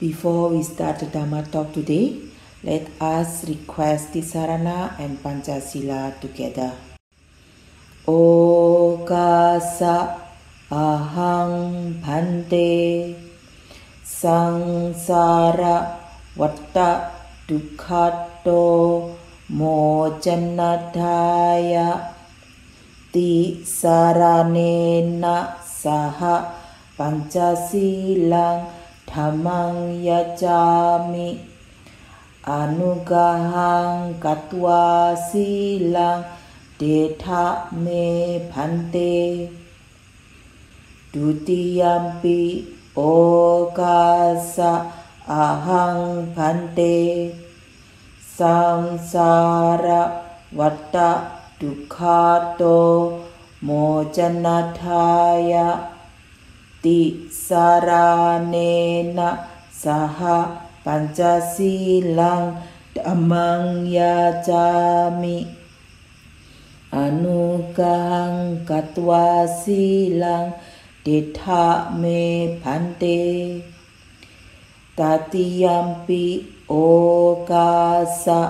Before we start the Dharma talk today, let us request the Sarana and Pancasila together. Okasa ahang bhante sangsara watta dukhato mojanadhaya ti saranena saha pancasilang Dhamang yacami anugahang katwa silang detha me bhante dutiyampi okasa ahang bhante samsara watta dukhato mojanadhaya Tisaranena saha pancasilang damang yacami Anugahang katwa silang me pante Tatiyampi okasa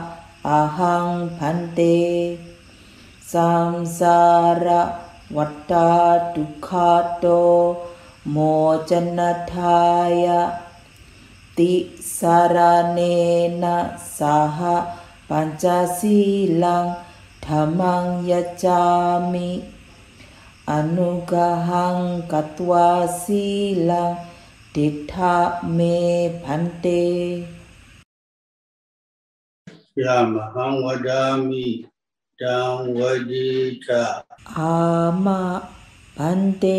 ahang pante Samsara wata dukato मोचनठाय तिसरणेन सह पञ्चशीलं ठमं यच्छामि अनुगहं कत्वा शीलं तिष्ठा मे भन्ते रामहं वदामि रां वजे च आमा भन्ते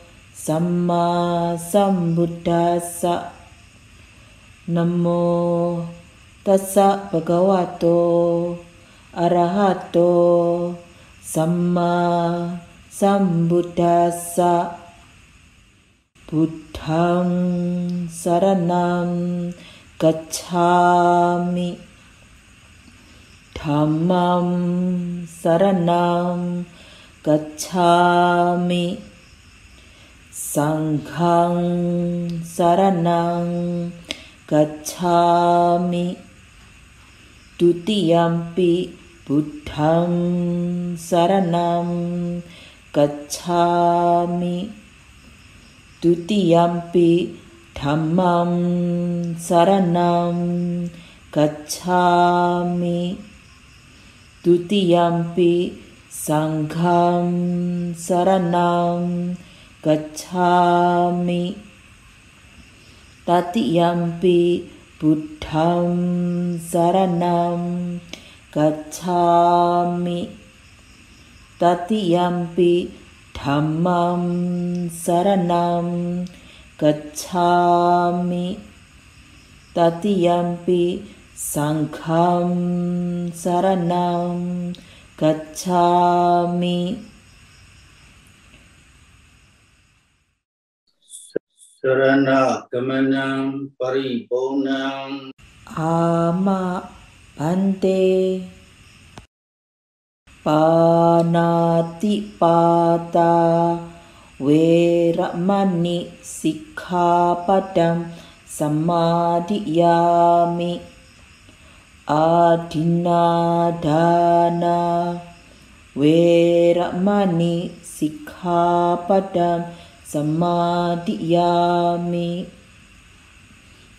sama Sambuddhasa Namo Tassa Bhagavato Arahato Sama Sambuddhasa Buddham Saranam Gacchami Dhammam Saranam Gacchami Sanghang saranang gacchami Dutiyampi buddhang saranam gacchami Dutiyampi dhammam saranam gacchami Dutiyampi sangham saranam gacchami gacchami tati yampi buddham saranam gacchami tati yampi dhammam saranam gacchami tati yampi sangham saranam gacchami Sarana Kemenang Paripunang Ama Bante Panati Pata Weramani Sikha Padam Samadhi Yami Adina Dana Weramani Sikha Padam samadhi yami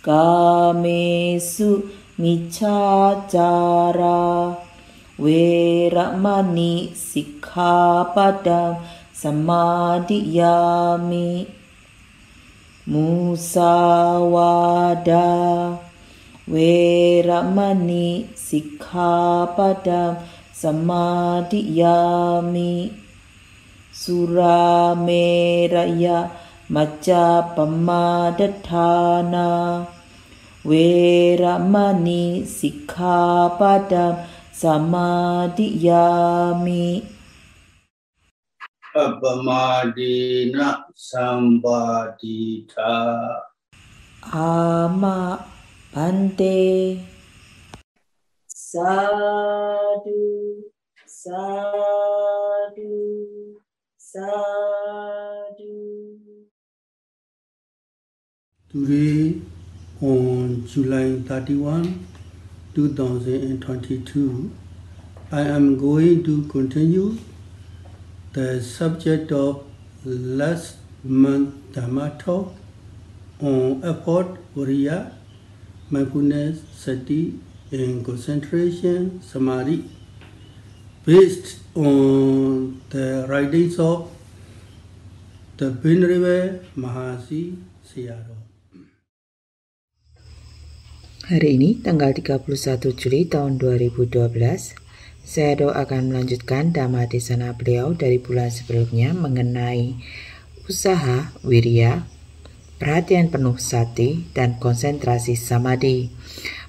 kame su micacara we ramani sikha pada samadhi yami musawada we ramani sikha pada samadhi yami sura raya maca we ramani sikha padam samadiyami apamadina sambadita ama bante sadu sadu Sadhu. Today, on July 31, 2022, I am going to continue the subject of last month's Dhamma talk on effort, Viriya, mindfulness, sati, and concentration, samadhi, based the ridings of the Bin River Mahasi Siaro. Hari ini tanggal 31 Juli tahun 2012, Seado akan melanjutkan dhamma sana beliau dari bulan sebelumnya mengenai usaha, wirya, perhatian penuh sati, dan konsentrasi samadhi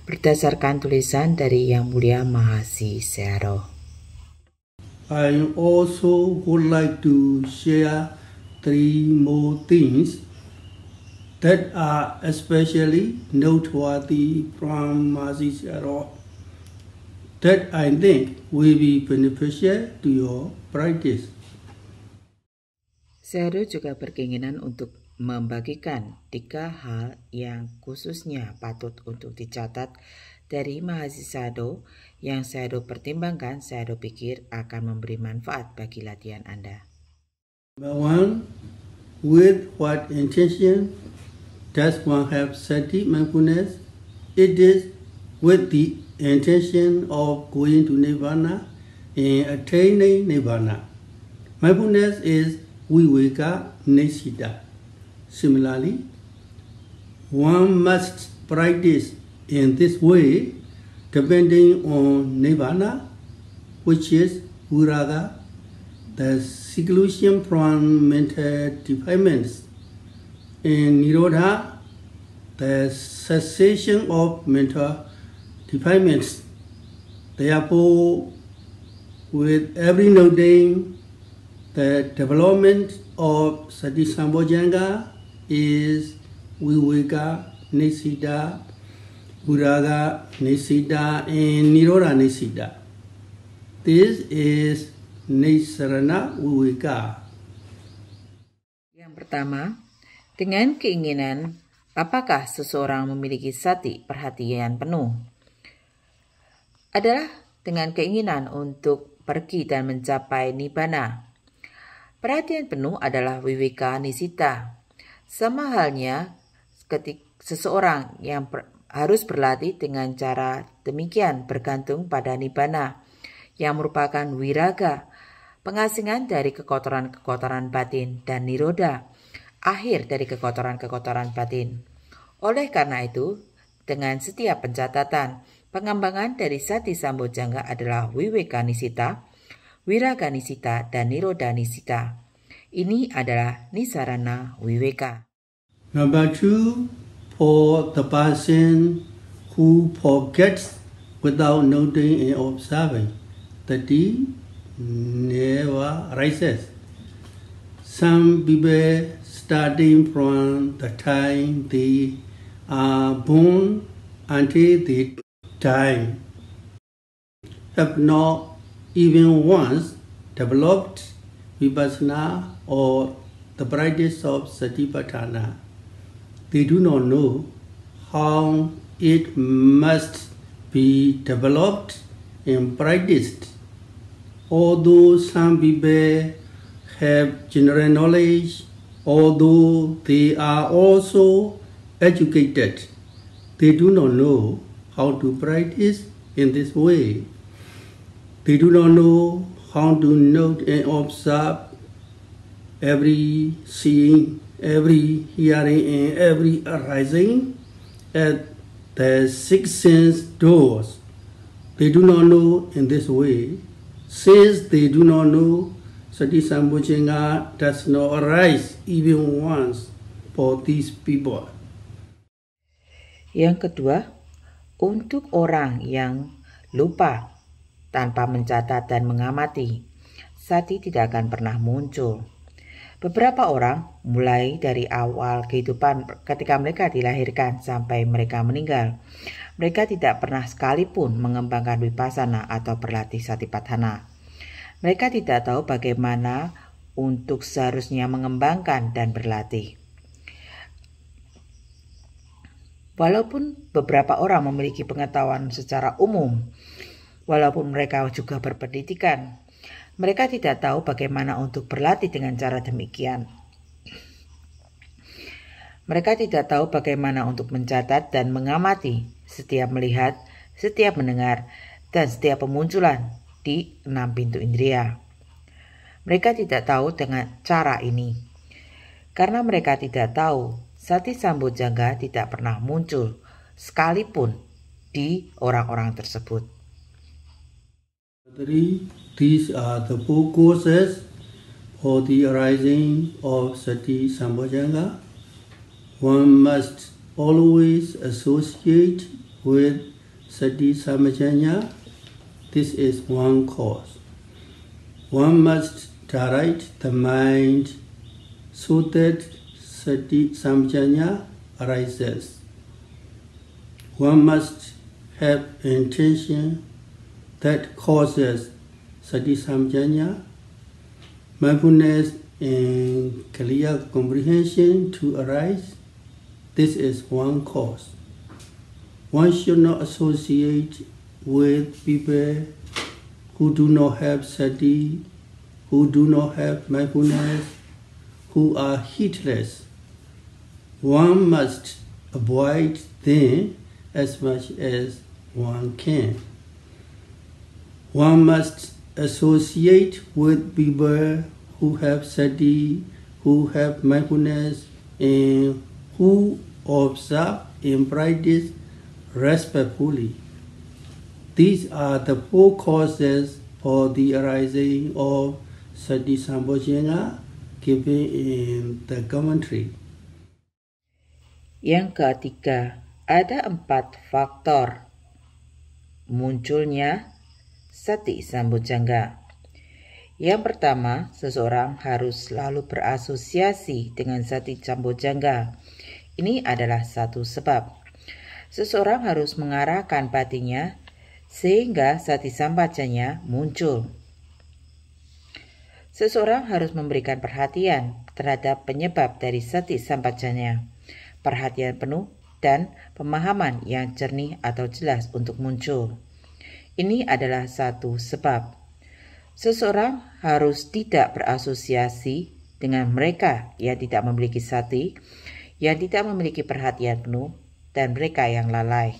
berdasarkan tulisan dari Yang Mulia Mahasi Seado. I also would like to share three more things that are especially noteworthy from Mazi's era that I think will be beneficial to your practice. Seru juga berkeinginan untuk membagikan tiga hal yang khususnya patut untuk dicatat dari mahasiswa yang Syahdo pertimbangkan, Syahdo pikir akan memberi manfaat bagi latihan Anda. Number one, with what intention does one have sati mindfulness? It is with the intention of going to nirvana and attaining nirvana. Mindfulness is viveka nesita. Similarly, one must practice in this way depending on nirvana, which is uraga, the seclusion from mental defilements, and nirodha, the cessation of mental defilements. Therefore, with every new the development of Sati is Viveka, Nisida, Buraga Nisida and eh, nirora Nisida. This is Nisarana Uwika. Yang pertama, dengan keinginan, apakah seseorang memiliki sati perhatian penuh? Adalah dengan keinginan untuk pergi dan mencapai nibbana. Perhatian penuh adalah wiwika nisita. Sama halnya ketika seseorang yang harus berlatih dengan cara demikian bergantung pada nibana yang merupakan wiraga, pengasingan dari kekotoran-kekotoran batin dan niroda, akhir dari kekotoran-kekotoran batin. Oleh karena itu, dengan setiap pencatatan, pengembangan dari sati sambojangga adalah wiraga nisita dan niroda nisita Ini adalah nisarana wiweka. Number two, for the person who forgets without noting and observing. The deed never rises. Some people starting from the time they are born until they die have not even once developed vipassana or the brightest of satipatthana they do not know how it must be developed and practiced. Although some people have general knowledge, although they are also educated, they do not know how to practice in this way. They do not know how to note and observe every seeing every hearing and every arising at the six sense doors. They do not know in this way. Since they do not know, Sati Sambhujanga does not arise even once for these people. Yang kedua, untuk orang yang lupa tanpa mencatat dan mengamati, sati tidak akan pernah muncul. Beberapa orang, mulai dari awal kehidupan ketika mereka dilahirkan sampai mereka meninggal, mereka tidak pernah sekalipun mengembangkan wipasana atau berlatih satipatthana. Mereka tidak tahu bagaimana untuk seharusnya mengembangkan dan berlatih. Walaupun beberapa orang memiliki pengetahuan secara umum, walaupun mereka juga berpendidikan, mereka tidak tahu bagaimana untuk berlatih dengan cara demikian. Mereka tidak tahu bagaimana untuk mencatat dan mengamati setiap melihat, setiap mendengar, dan setiap pemunculan di enam pintu indria. Mereka tidak tahu dengan cara ini. Karena mereka tidak tahu, sati jangga tidak pernah muncul sekalipun di orang-orang tersebut. These are the four causes for the arising of sati sambhojanga. One must always associate with sati sambhojanya. This is one cause. One must direct the mind so that sati samjanya arises. One must have intention that causes sati samjanya, mindfulness and clear comprehension to arise. This is one cause. One should not associate with people who do not have sati, who do not have mindfulness, who are heedless. One must avoid them as much as one can. One must associate with people who have study, who have mindfulness, and who observe and practice respectfully. These are the four causes for the arising of sati sambojena, given in the commentary. Yang ketiga, ada empat faktor. Munculnya sati sambujangga. Yang pertama, seseorang harus selalu berasosiasi dengan sati sambujangga. Ini adalah satu sebab. Seseorang harus mengarahkan batinnya sehingga sati Sambacanya muncul. Seseorang harus memberikan perhatian terhadap penyebab dari sati Sambacanya. Perhatian penuh dan pemahaman yang jernih atau jelas untuk muncul. Ini adalah satu sebab. Seseorang harus tidak berasosiasi dengan mereka yang tidak memiliki sati, yang tidak memiliki perhatian penuh, dan mereka yang lalai.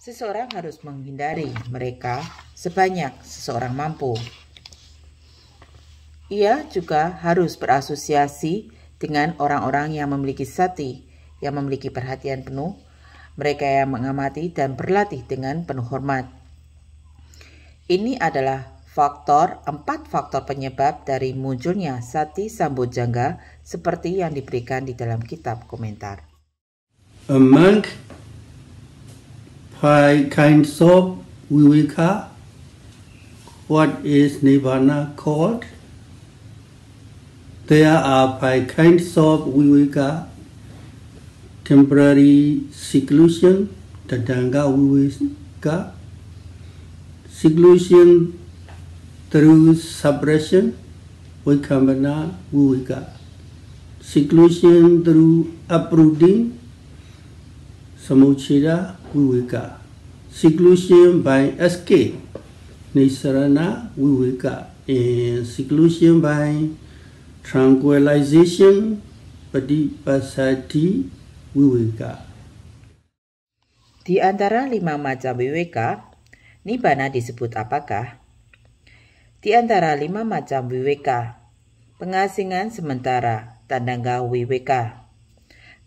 Seseorang harus menghindari mereka sebanyak seseorang mampu. Ia juga harus berasosiasi dengan orang-orang yang memiliki sati, yang memiliki perhatian penuh, mereka yang mengamati dan berlatih dengan penuh hormat ini adalah faktor empat faktor penyebab dari munculnya sati sambojanga seperti yang diberikan di dalam kitab komentar. A monk by kinds of viveka, what is nirvana called? There are by kinds of viveka, temporary seclusion, tadanga viveka, Seclusion through suppression, Vikhamana Vivika. Seclusion through uprooting, Samuchira Vivika. Seclusion by escape, Nisarana Vivika. And seclusion by tranquilization, Padipasati Vivika. Di antara lima macam BWK, Nibbana disebut apakah? Di antara lima macam WWK, pengasingan sementara, tandangga WWK,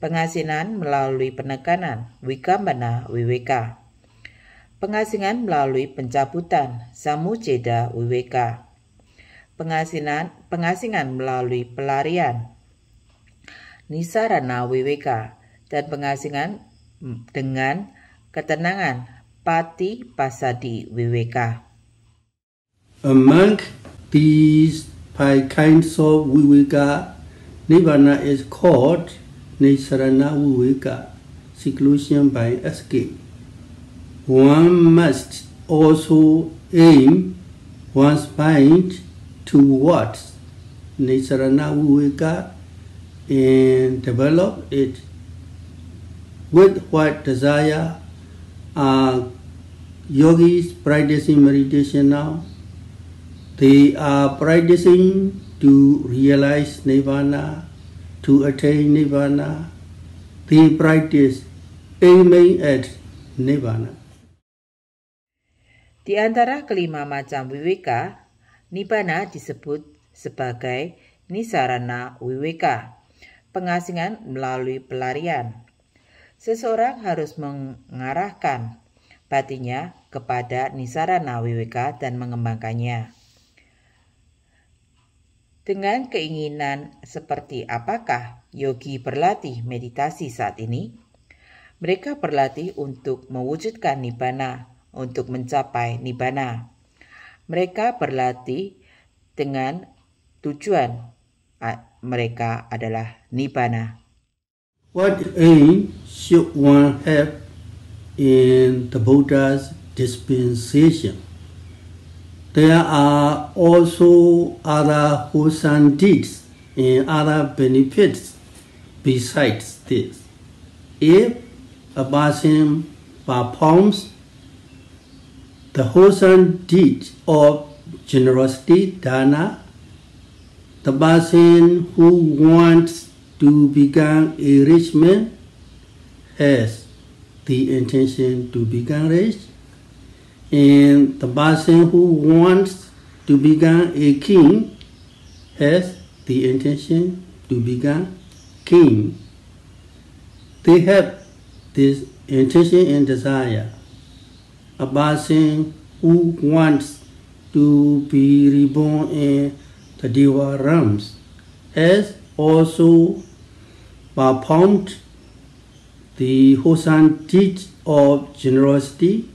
pengasingan melalui penekanan, wikambana WWK, pengasingan melalui pencabutan, samujeda WWK, pengasingan, pengasingan melalui pelarian, nisarana WWK, dan pengasingan mm, dengan ketenangan Pati Pasadi Viveka. A these five kinds of viveka. Nibbana is called Nisarana Viveka, seclusion by escape. One must also aim one's mind towards Nisarana Viveka and develop it with what desire are yogis practicing meditation now, they are practicing to realize nirvana, to attain nirvana. They practice aiming at nirvana. Di antara kelima macam wiweka, nibbana disebut sebagai nisarana wiweka, pengasingan melalui pelarian. Seseorang harus mengarahkan Batinya kepada Nisarana WWK dan mengembangkannya. Dengan keinginan seperti apakah yogi berlatih meditasi saat ini? Mereka berlatih untuk mewujudkan nibbana, untuk mencapai nibbana. Mereka berlatih dengan tujuan mereka adalah nibbana. What aim should one have in the Buddha's dispensation. There are also other wholesome deeds and other benefits besides this. If a person performs the wholesome deed of generosity, dana, the person who wants to become a rich man has the intention to become rich and the person who wants to become a king has the intention to become king. They have this intention and desire. A person who wants to be reborn in the Deva realms has also performed the Hosan teach of generosity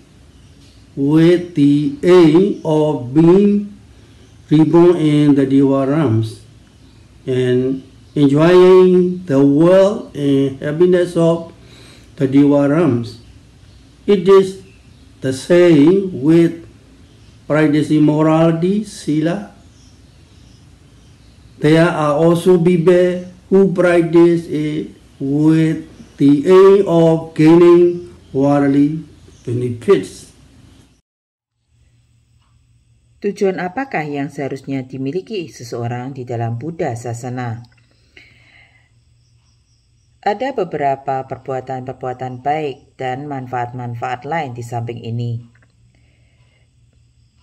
with the aim of being reborn in the Deva realms and enjoying the wealth and happiness of the Deva realms. It is the same with practice immorality, sila. There are also people who practice it with the aim of gaining worldly benefits. Tujuan apakah yang seharusnya dimiliki seseorang di dalam Buddha Sasana? Ada beberapa perbuatan-perbuatan baik dan manfaat-manfaat lain di samping ini.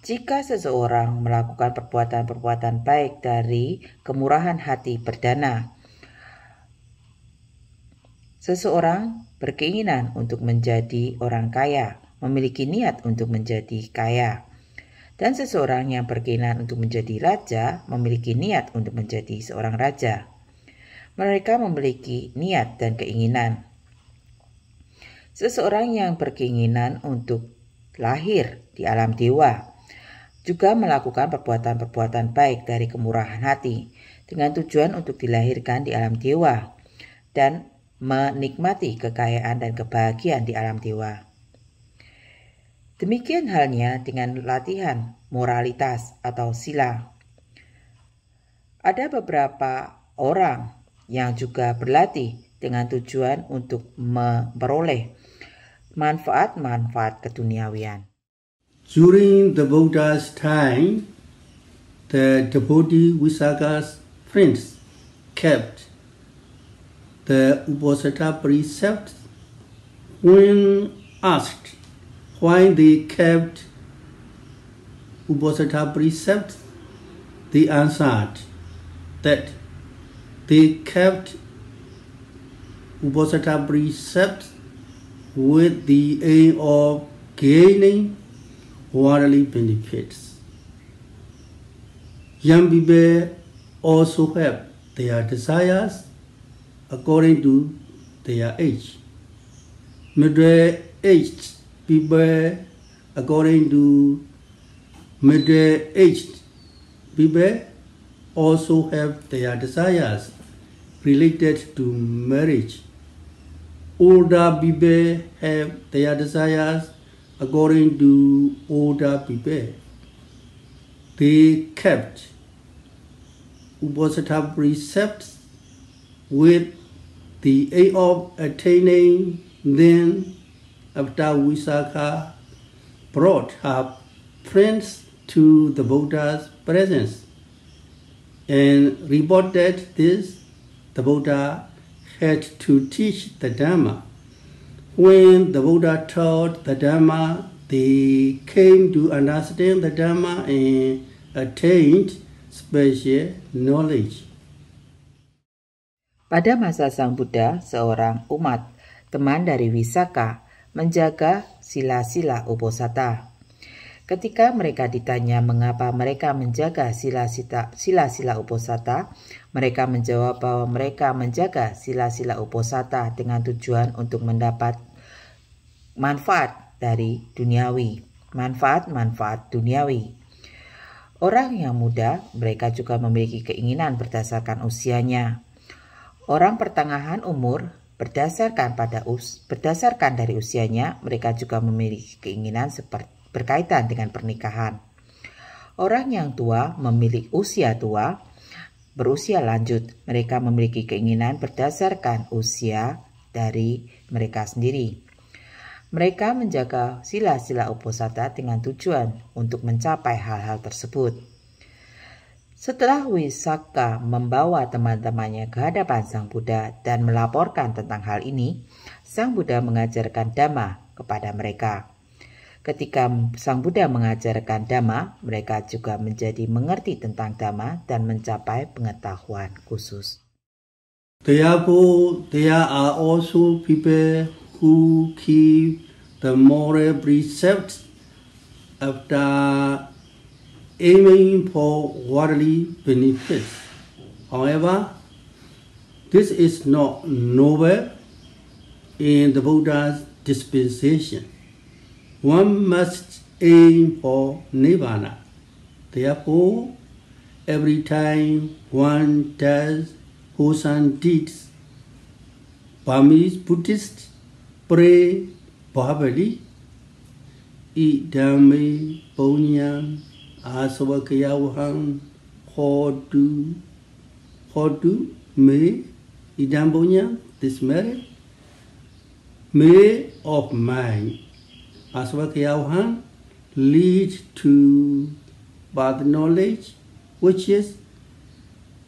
Jika seseorang melakukan perbuatan-perbuatan baik dari kemurahan hati perdana, Seseorang berkeinginan untuk menjadi orang kaya, memiliki niat untuk menjadi kaya. Dan seseorang yang berkeinginan untuk menjadi raja memiliki niat untuk menjadi seorang raja. Mereka memiliki niat dan keinginan. Seseorang yang berkeinginan untuk lahir di alam dewa juga melakukan perbuatan-perbuatan baik dari kemurahan hati dengan tujuan untuk dilahirkan di alam dewa dan menikmati kekayaan dan kebahagiaan di alam dewa. Demikian halnya dengan latihan moralitas atau sila. Ada beberapa orang yang juga berlatih dengan tujuan untuk memperoleh manfaat-manfaat keduniawian. During the Buddha's time, the devotee Visakha's friends kept the Uposatha precept when asked why they kept Uposatha precept, they answered that they kept Uposatha precept with the aim of gaining worldly benefits. Young people also have their desires according to their age. Middle-aged people according to middle-aged people also have their desires related to marriage. Older people have their desires according to older people. They kept have precepts with the aim of attaining then after Visakha brought her friends to the Buddha's presence and reported this, the Buddha had to teach the Dharma. When the Buddha taught the Dharma, they came to understand the Dharma and attained special knowledge. Pada masa Sang Buddha, seorang umat, teman dari Wisaka, menjaga sila-sila uposata. Ketika mereka ditanya mengapa mereka menjaga sila-sila uposata, mereka menjawab bahwa mereka menjaga sila-sila uposata dengan tujuan untuk mendapat manfaat dari duniawi, manfaat-manfaat duniawi. Orang yang muda, mereka juga memiliki keinginan berdasarkan usianya, Orang pertengahan umur berdasarkan pada us, berdasarkan dari usianya, mereka juga memiliki keinginan seperti, berkaitan dengan pernikahan. Orang yang tua memiliki usia tua, berusia lanjut, mereka memiliki keinginan berdasarkan usia dari mereka sendiri. Mereka menjaga sila-sila uposata dengan tujuan untuk mencapai hal-hal tersebut. Setelah Wisaka membawa teman-temannya ke hadapan Sang Buddha dan melaporkan tentang hal ini, Sang Buddha mengajarkan Dhamma kepada mereka. Ketika Sang Buddha mengajarkan Dhamma, mereka juga menjadi mengerti tentang Dhamma dan mencapai pengetahuan khusus. Deyaku, deya are also people who keep the moral precepts of the aiming for worldly benefits. However, this is not nowhere in the Buddha's dispensation. One must aim for nirvana. Therefore, every time one does wholesome deeds, Burmese Buddhists pray verbally, eat Dhammi, Bonyam, आज सुबह किया वुहान खोडू खोडू में इजाम्बोनिया this May of mine, as well leads to bad knowledge, which is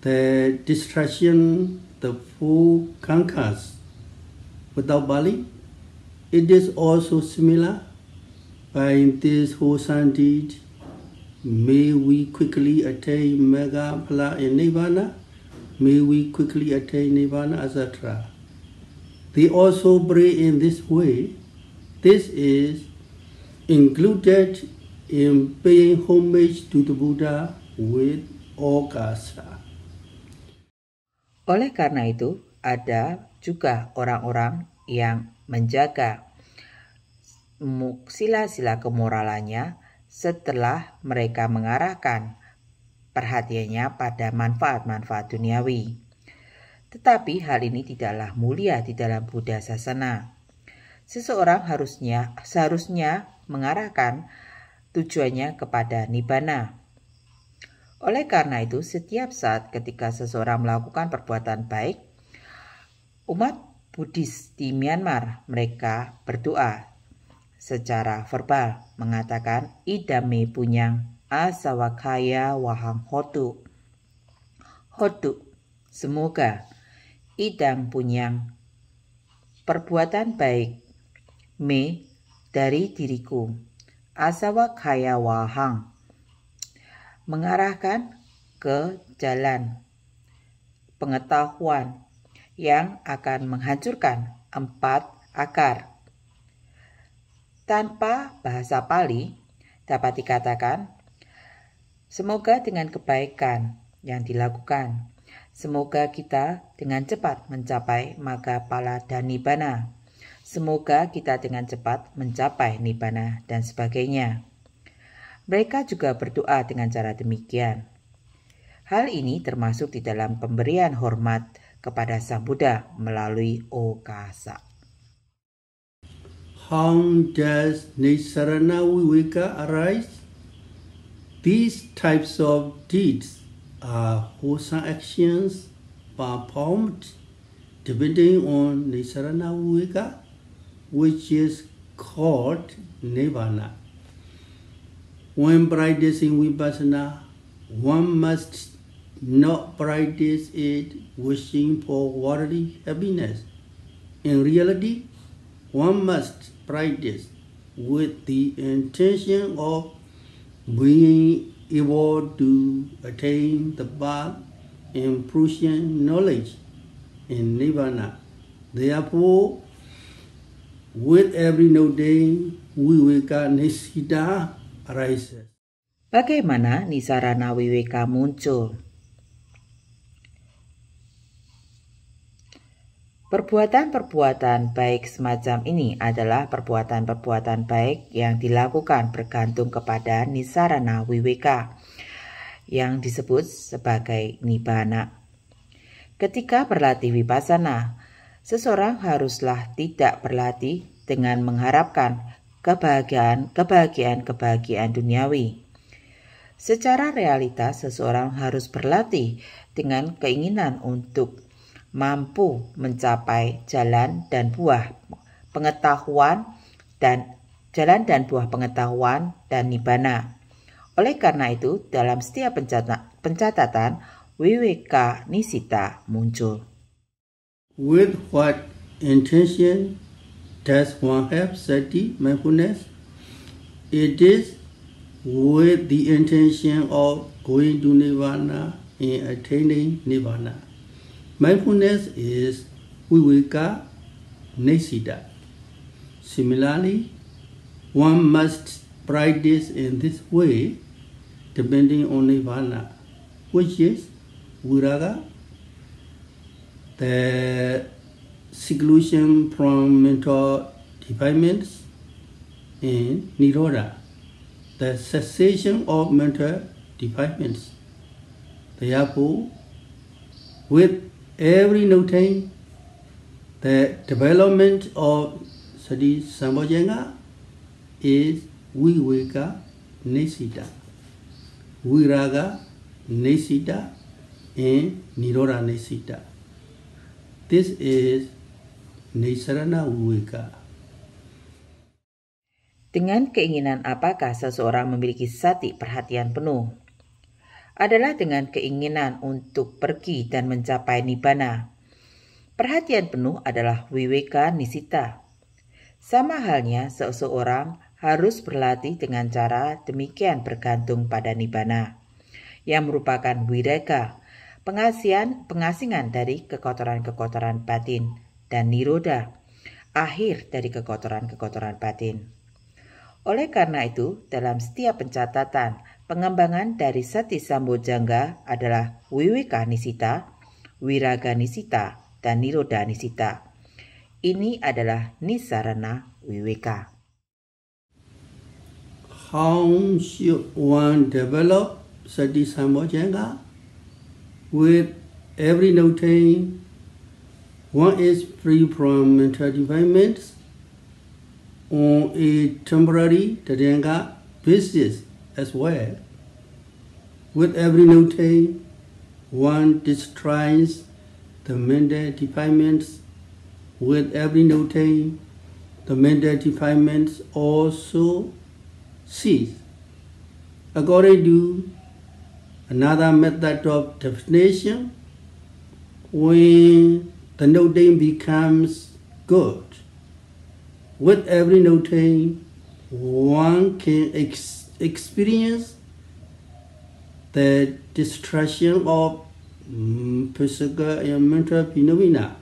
the distraction the full conquers without Bali. It is also similar by this whole did May we quickly attain mega in Nirvana. May we quickly attain Nirvana, etc. They also pray in this way. This is included in paying homage to the Buddha with orgasha. Oleh karena itu, ada juga orang-orang yang menjaga sila-sila kemoralannya setelah mereka mengarahkan perhatiannya pada manfaat-manfaat duniawi. Tetapi hal ini tidaklah mulia di dalam Buddha Sasana. Seseorang harusnya seharusnya mengarahkan tujuannya kepada nibbana. Oleh karena itu, setiap saat ketika seseorang melakukan perbuatan baik, umat Buddhis di Myanmar mereka berdoa secara verbal mengatakan idame punyang asawakaya wahang hotu. Hotu, semoga idang punyang perbuatan baik me dari diriku asawakaya wahang mengarahkan ke jalan pengetahuan yang akan menghancurkan empat akar tanpa bahasa Pali, dapat dikatakan, semoga dengan kebaikan yang dilakukan, semoga kita dengan cepat mencapai maga pala dan nibana. Semoga kita dengan cepat mencapai nibana dan sebagainya. Mereka juga berdoa dengan cara demikian. Hal ini termasuk di dalam pemberian hormat kepada Sang Buddha melalui Okasa. How does Nisarana Viveka arise? These types of deeds are wholesome actions performed depending on Nisarana Viveka, which is called Nirvana. When practicing Vipassana, one must not practice it wishing for worldly happiness. In reality, one must practice with the intention of being able to attain the path in Prussian knowledge in Nirvana. Therefore, with every new day, wiweka nisida arises. Bagaimana nisarana wiweka muncul? Perbuatan-perbuatan baik semacam ini adalah perbuatan-perbuatan baik yang dilakukan bergantung kepada nisarana wiweka yang disebut sebagai nibana. Ketika berlatih wipasana, seseorang haruslah tidak berlatih dengan mengharapkan kebahagiaan, kebahagiaan, kebahagiaan duniawi. Secara realitas, seseorang harus berlatih dengan keinginan untuk mampu mencapai jalan dan buah pengetahuan dan jalan dan buah pengetahuan dan nibana. Oleh karena itu, dalam setiap pencatatan, WWK Nisita muncul. With what intention does one have sati mindfulness? It is with the intention of going to nirvana and attaining nirvana. Mindfulness is viveka nisida. Similarly, one must practice in this way depending on nirvana, which is viraga, the seclusion from mental defilements, and nirodha, the cessation of mental defilements. Therefore, with every new the development of Sadi Sambhojanga is Viveka Nesita, Viraga Nesita, and nirora Nesita. This is Nisarana Viveka. Dengan keinginan apakah seseorang memiliki sati perhatian penuh? adalah dengan keinginan untuk pergi dan mencapai nibana, Perhatian penuh adalah wiweka nisita. Sama halnya seseorang harus berlatih dengan cara demikian bergantung pada nibana, yang merupakan wireka, pengasian, pengasingan dari kekotoran-kekotoran batin, dan niroda, akhir dari kekotoran-kekotoran batin. Oleh karena itu, dalam setiap pencatatan Pengembangan dari Sati Sambojangga adalah Wiwika Nisita, Wiraga Nisita, dan Niroda Nisita. Ini adalah Nisarana Wiwika. How should one develop Sati Sambojangga? With every noting, one is free from mental defilements on a temporary Tadanga business. as well. With every new one destroys the mental defilements. With every new the mental defilements also cease. According to another method of definition, when the noting becomes good, with every noting, one can accept experience the destruction of physical and mental phenomena.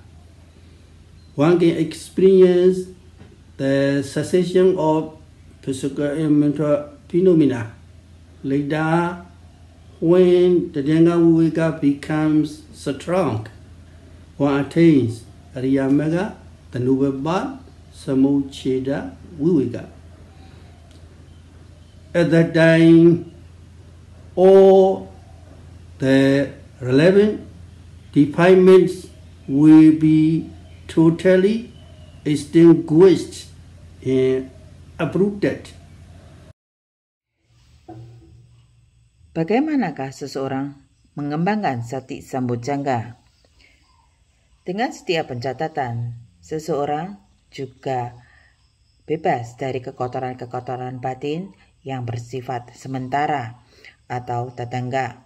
One can experience the cessation of physical and mental phenomena. Later, when the Dhyana Viveka becomes strong, one attains Ariyamaga, the Noble Samucheda Viveka. at that time all the relevant departments will be totally extinguished and uprooted. Bagaimanakah seseorang mengembangkan sati jangga? Dengan setiap pencatatan, seseorang juga bebas dari kekotoran-kekotoran batin yang bersifat sementara atau tetangga.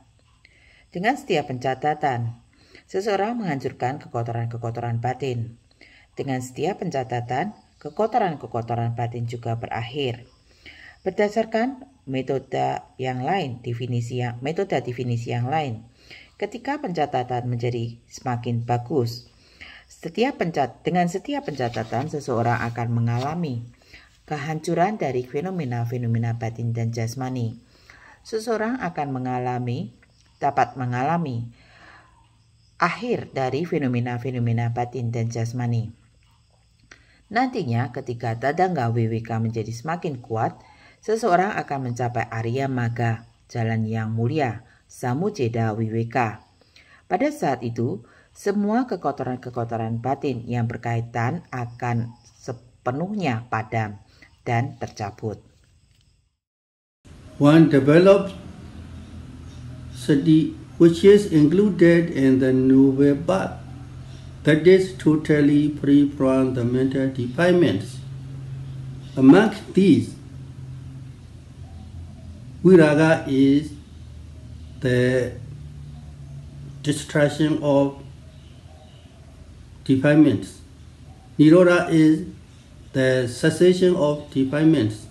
Dengan setiap pencatatan, seseorang menghancurkan kekotoran-kekotoran batin. Dengan setiap pencatatan, kekotoran-kekotoran batin juga berakhir. Berdasarkan metode yang lain, definisi yang, metode definisi yang lain, ketika pencatatan menjadi semakin bagus, setiap pencat, dengan setiap pencatatan seseorang akan mengalami kehancuran dari fenomena-fenomena batin dan jasmani. Seseorang akan mengalami, dapat mengalami akhir dari fenomena-fenomena batin dan jasmani. Nantinya ketika tadangga WWK menjadi semakin kuat, seseorang akan mencapai area Maga, jalan yang mulia, Samujeda WWK. Pada saat itu, semua kekotoran-kekotoran batin yang berkaitan akan sepenuhnya padam. dan tercabut. One developed study which is included in the Nouvelle Bad, that is totally free from the mental defilements. Among these, Viraga is the destruction of defilements. Niroda is the cessation of defilements.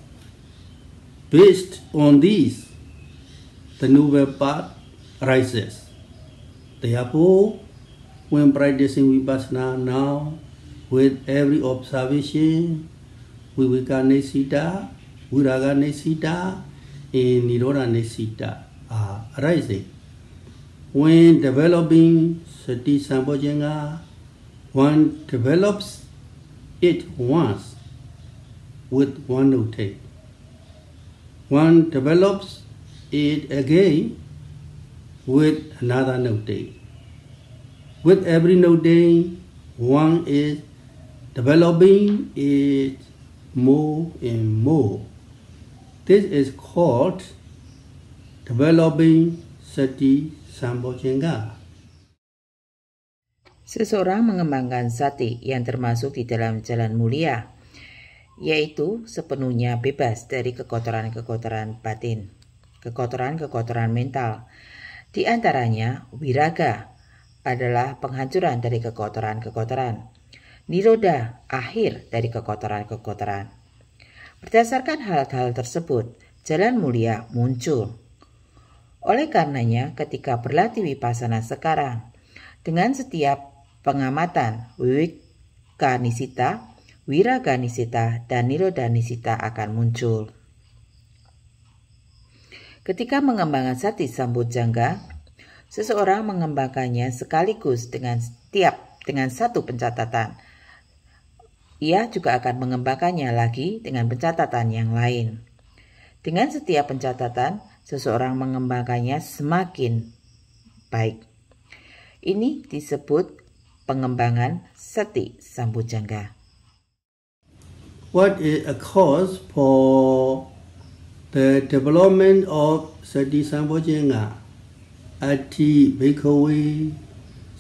Based on these, the noble path arises. Therefore, when practicing vipassana now, with every observation, viveka nesita, viraga nesita, and nirodha nesita are arising. When developing sati sambhojanga, one develops it once with one OneNote. One develops it again with another node. With every node, one is developing it more and more. This is called developing sati sambojanga. Seseorang mengembangkan sati yang termasuk di dalam jalan mulia yaitu sepenuhnya bebas dari kekotoran-kekotoran batin, kekotoran-kekotoran mental. Di antaranya, wiraga adalah penghancuran dari kekotoran-kekotoran, niroda akhir dari kekotoran-kekotoran. Berdasarkan hal-hal tersebut, jalan mulia muncul. Oleh karenanya, ketika berlatih wipasana sekarang, dengan setiap pengamatan wikanisita Wiraganisita dan Nirodanisita akan muncul. Ketika mengembangkan sati sambut jangga, seseorang mengembangkannya sekaligus dengan setiap dengan satu pencatatan. Ia juga akan mengembangkannya lagi dengan pencatatan yang lain. Dengan setiap pencatatan, seseorang mengembangkannya semakin baik. Ini disebut pengembangan seti sambut jangga. what is a cause for the development of sati sambojinga ati bhikkhave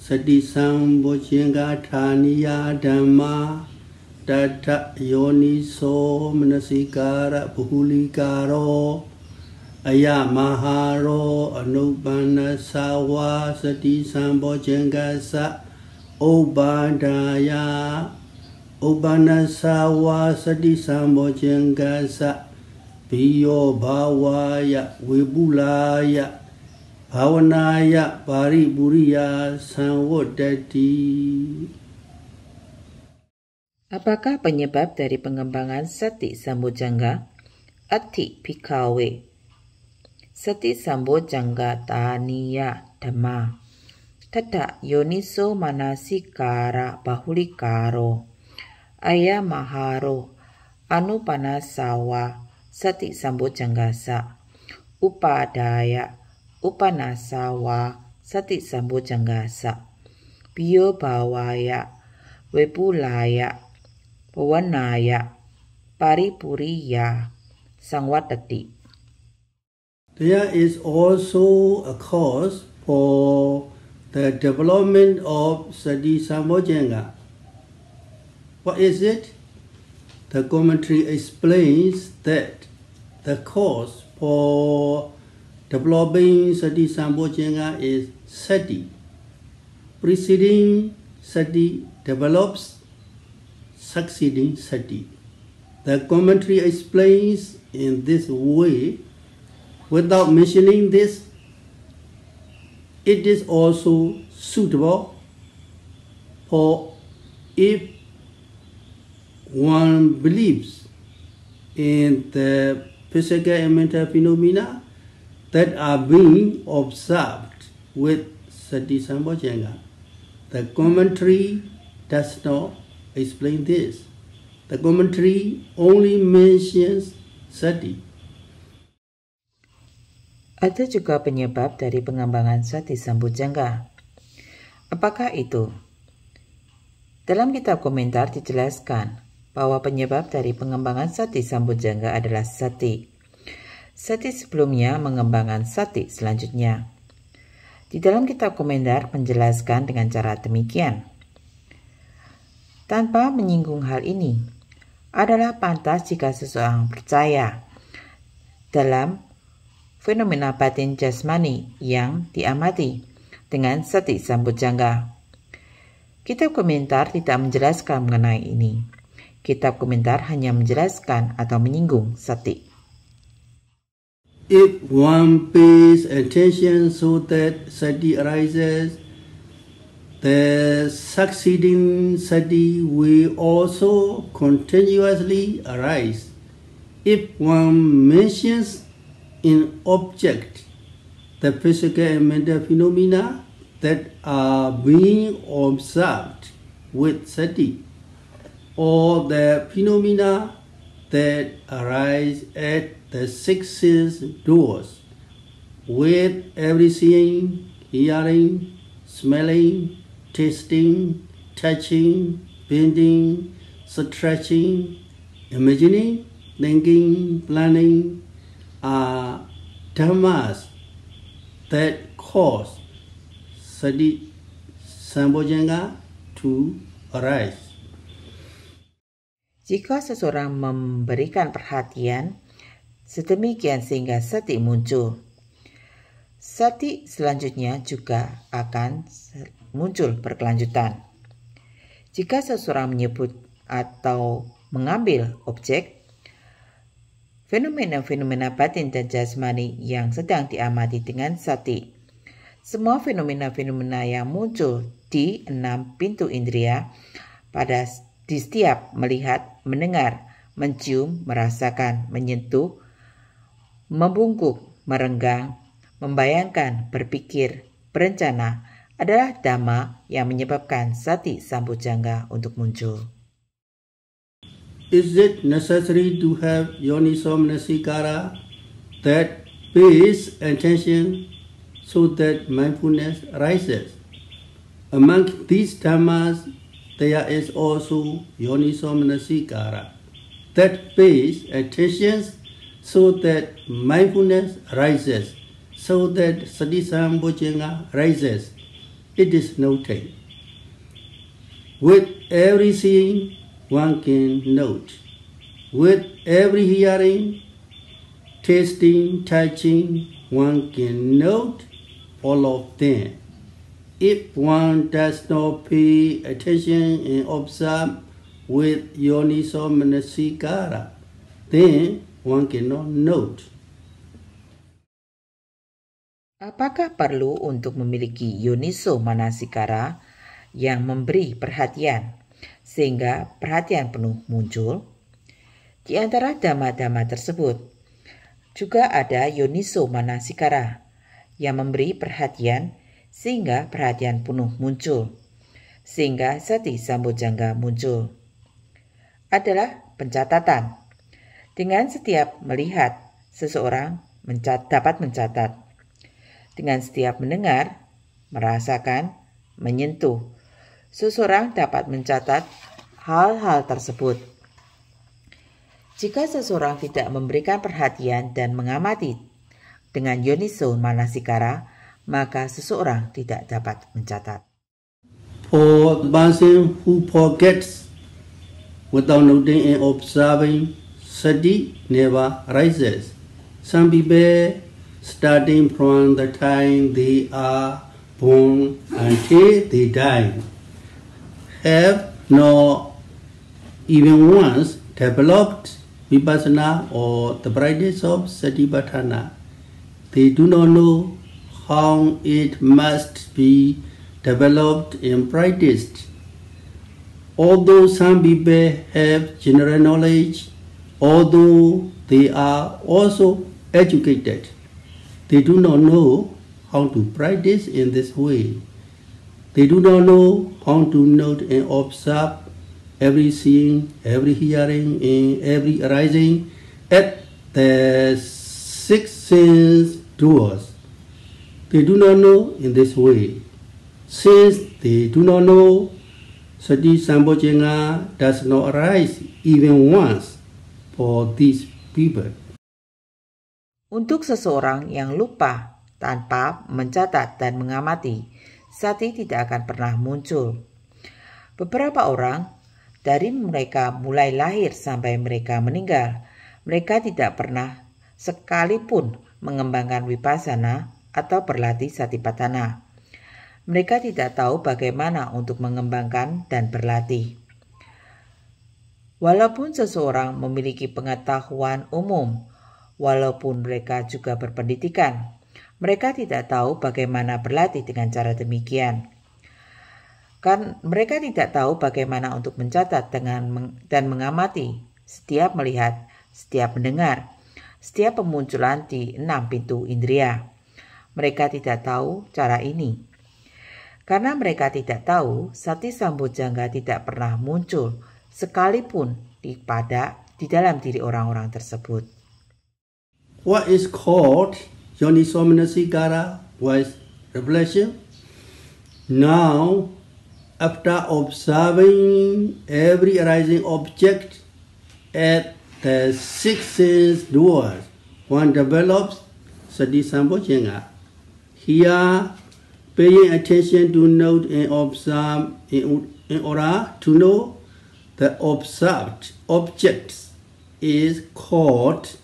sati sambojinga thaniya dhamma tattha yoniso manasikara bhulikaro အယမဟာရောအနုပန္နသာဝသတိသံဘောခြင်းကသဥပ္ပန္ဒယာ Ubana sawa sedi sambo jenggasa Piyo ya, ya. ya pari buria sawo dadi Apakah penyebab dari pengembangan sati sambojangga? Ati pikawe. Sati sambojangga taniya dhamma. Tata yoniso manasikara bahulikaro. Aya maharo, anu panas sawa sati sambo janggasa. Upadaya, upanasawa, sati sambo janggasa. bio bawaya, wepulaya, pewanaya, paripuriya, sangwatati. There is also a cause for the development of Sati Sambojanga. What is it? The commentary explains that the cause for developing sati sambhojana is sati. Preceding sati develops succeeding sati. The commentary explains in this way without mentioning this it is also suitable for if one believes in the physical and mental phenomena that are being observed with Sati Sambhojanga. The commentary does not explain this. The commentary only mentions Sati. Ada juga penyebab dari pengembangan Sati Sambhojanga. Apakah itu? Dalam kitab komentar dijelaskan, bahwa penyebab dari pengembangan sati jangga adalah sati. Sati sebelumnya mengembangkan sati selanjutnya. Di dalam kitab komentar menjelaskan dengan cara demikian. Tanpa menyinggung hal ini, adalah pantas jika seseorang percaya dalam fenomena batin jasmani yang diamati dengan sati jangga. Kitab komentar tidak menjelaskan mengenai ini. Kitab komentar hanya menjelaskan atau menyinggung sati. If one pays attention so that sati arises, the succeeding sati will also continuously arise. If one mentions in object the physical and mental phenomena that are being observed with sati, or the phenomena that arise at the six doors, with every seeing, hearing, smelling, tasting, touching, bending, stretching, imagining, thinking, planning are dhammas that cause sati sambojanga to arise. Jika seseorang memberikan perhatian, sedemikian sehingga sati muncul. Sati selanjutnya juga akan muncul berkelanjutan. Jika seseorang menyebut atau mengambil objek, fenomena-fenomena batin dan jasmani yang sedang diamati dengan sati. Semua fenomena-fenomena yang muncul di enam pintu indria pada di setiap melihat, mendengar, mencium, merasakan, menyentuh, membungkuk, merenggang, membayangkan, berpikir, berencana adalah dhamma yang menyebabkan sati sambut jangga untuk muncul. Is it necessary to have yonisomnasikara that pays attention so that mindfulness rises? Among these dhammas, there is also yonisomanesikara that pays attention so that mindfulness rises, so that satisambhujana rises. It is noted. With every seeing, one can note. With every hearing, tasting, touching, one can note all of them. If one does not pay attention and observe with yoniso manasikara, then one cannot note. Apakah perlu untuk memiliki yoniso manasikara yang memberi perhatian sehingga perhatian penuh muncul? Di antara dhamma-dhamma tersebut juga ada yoniso manasikara yang memberi perhatian sehingga perhatian penuh muncul, sehingga sati jangga muncul. Adalah pencatatan. Dengan setiap melihat, seseorang mencat dapat mencatat. Dengan setiap mendengar, merasakan, menyentuh, seseorang dapat mencatat hal-hal tersebut. Jika seseorang tidak memberikan perhatian dan mengamati dengan Yoniso Manasikara, maka seseorang tidak dapat mencatat. For the person who forgets without noting and observing, sati never rises. Some people starting from the time they are born until they die have not even once developed vipassana or the brightness of sati They do not know how it must be developed and practiced. Although some people have general knowledge, although they are also educated, they do not know how to practice in this way. They do not know how to note and observe every seeing, every hearing, and every arising at the six sense doors. They do not know in this way. Since they do not know, Sati sambojenga does not arise even once for these people. Untuk seseorang yang lupa tanpa mencatat dan mengamati, sati tidak akan pernah muncul. Beberapa orang dari mereka mulai lahir sampai mereka meninggal, mereka tidak pernah sekalipun mengembangkan wipasana atau berlatih satipatana. Mereka tidak tahu bagaimana untuk mengembangkan dan berlatih. Walaupun seseorang memiliki pengetahuan umum, walaupun mereka juga berpendidikan, mereka tidak tahu bagaimana berlatih dengan cara demikian. Kan mereka tidak tahu bagaimana untuk mencatat dengan meng dan mengamati, setiap melihat, setiap mendengar, setiap pemunculan di enam pintu indria. Mereka tidak tahu cara ini. Karena mereka tidak tahu, sati sambojangga tidak pernah muncul sekalipun di pada di dalam diri orang-orang tersebut. What is called Somnasigara was revelation. Now, after observing every arising object at the six sense doors, one develops Sadi Sambojanga. Here, paying attention to note and observe in, in order to know the observed objects is called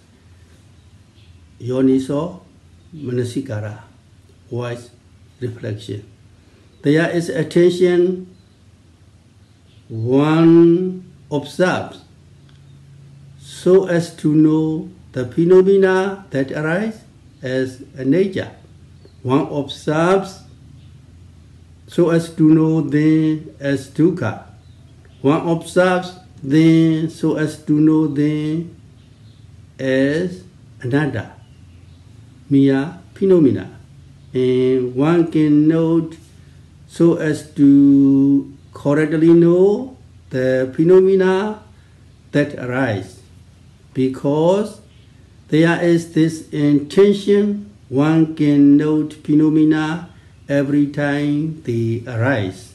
Yoniso Manasikara, wise reflection. There is attention one observes so as to know the phenomena that arise as a nature one observes so as to know them as dukkha. One observes them so as to know them as another, mere phenomena. And one can note so as to correctly know the phenomena that arise because there is this intention One can note phenomena every time they arise.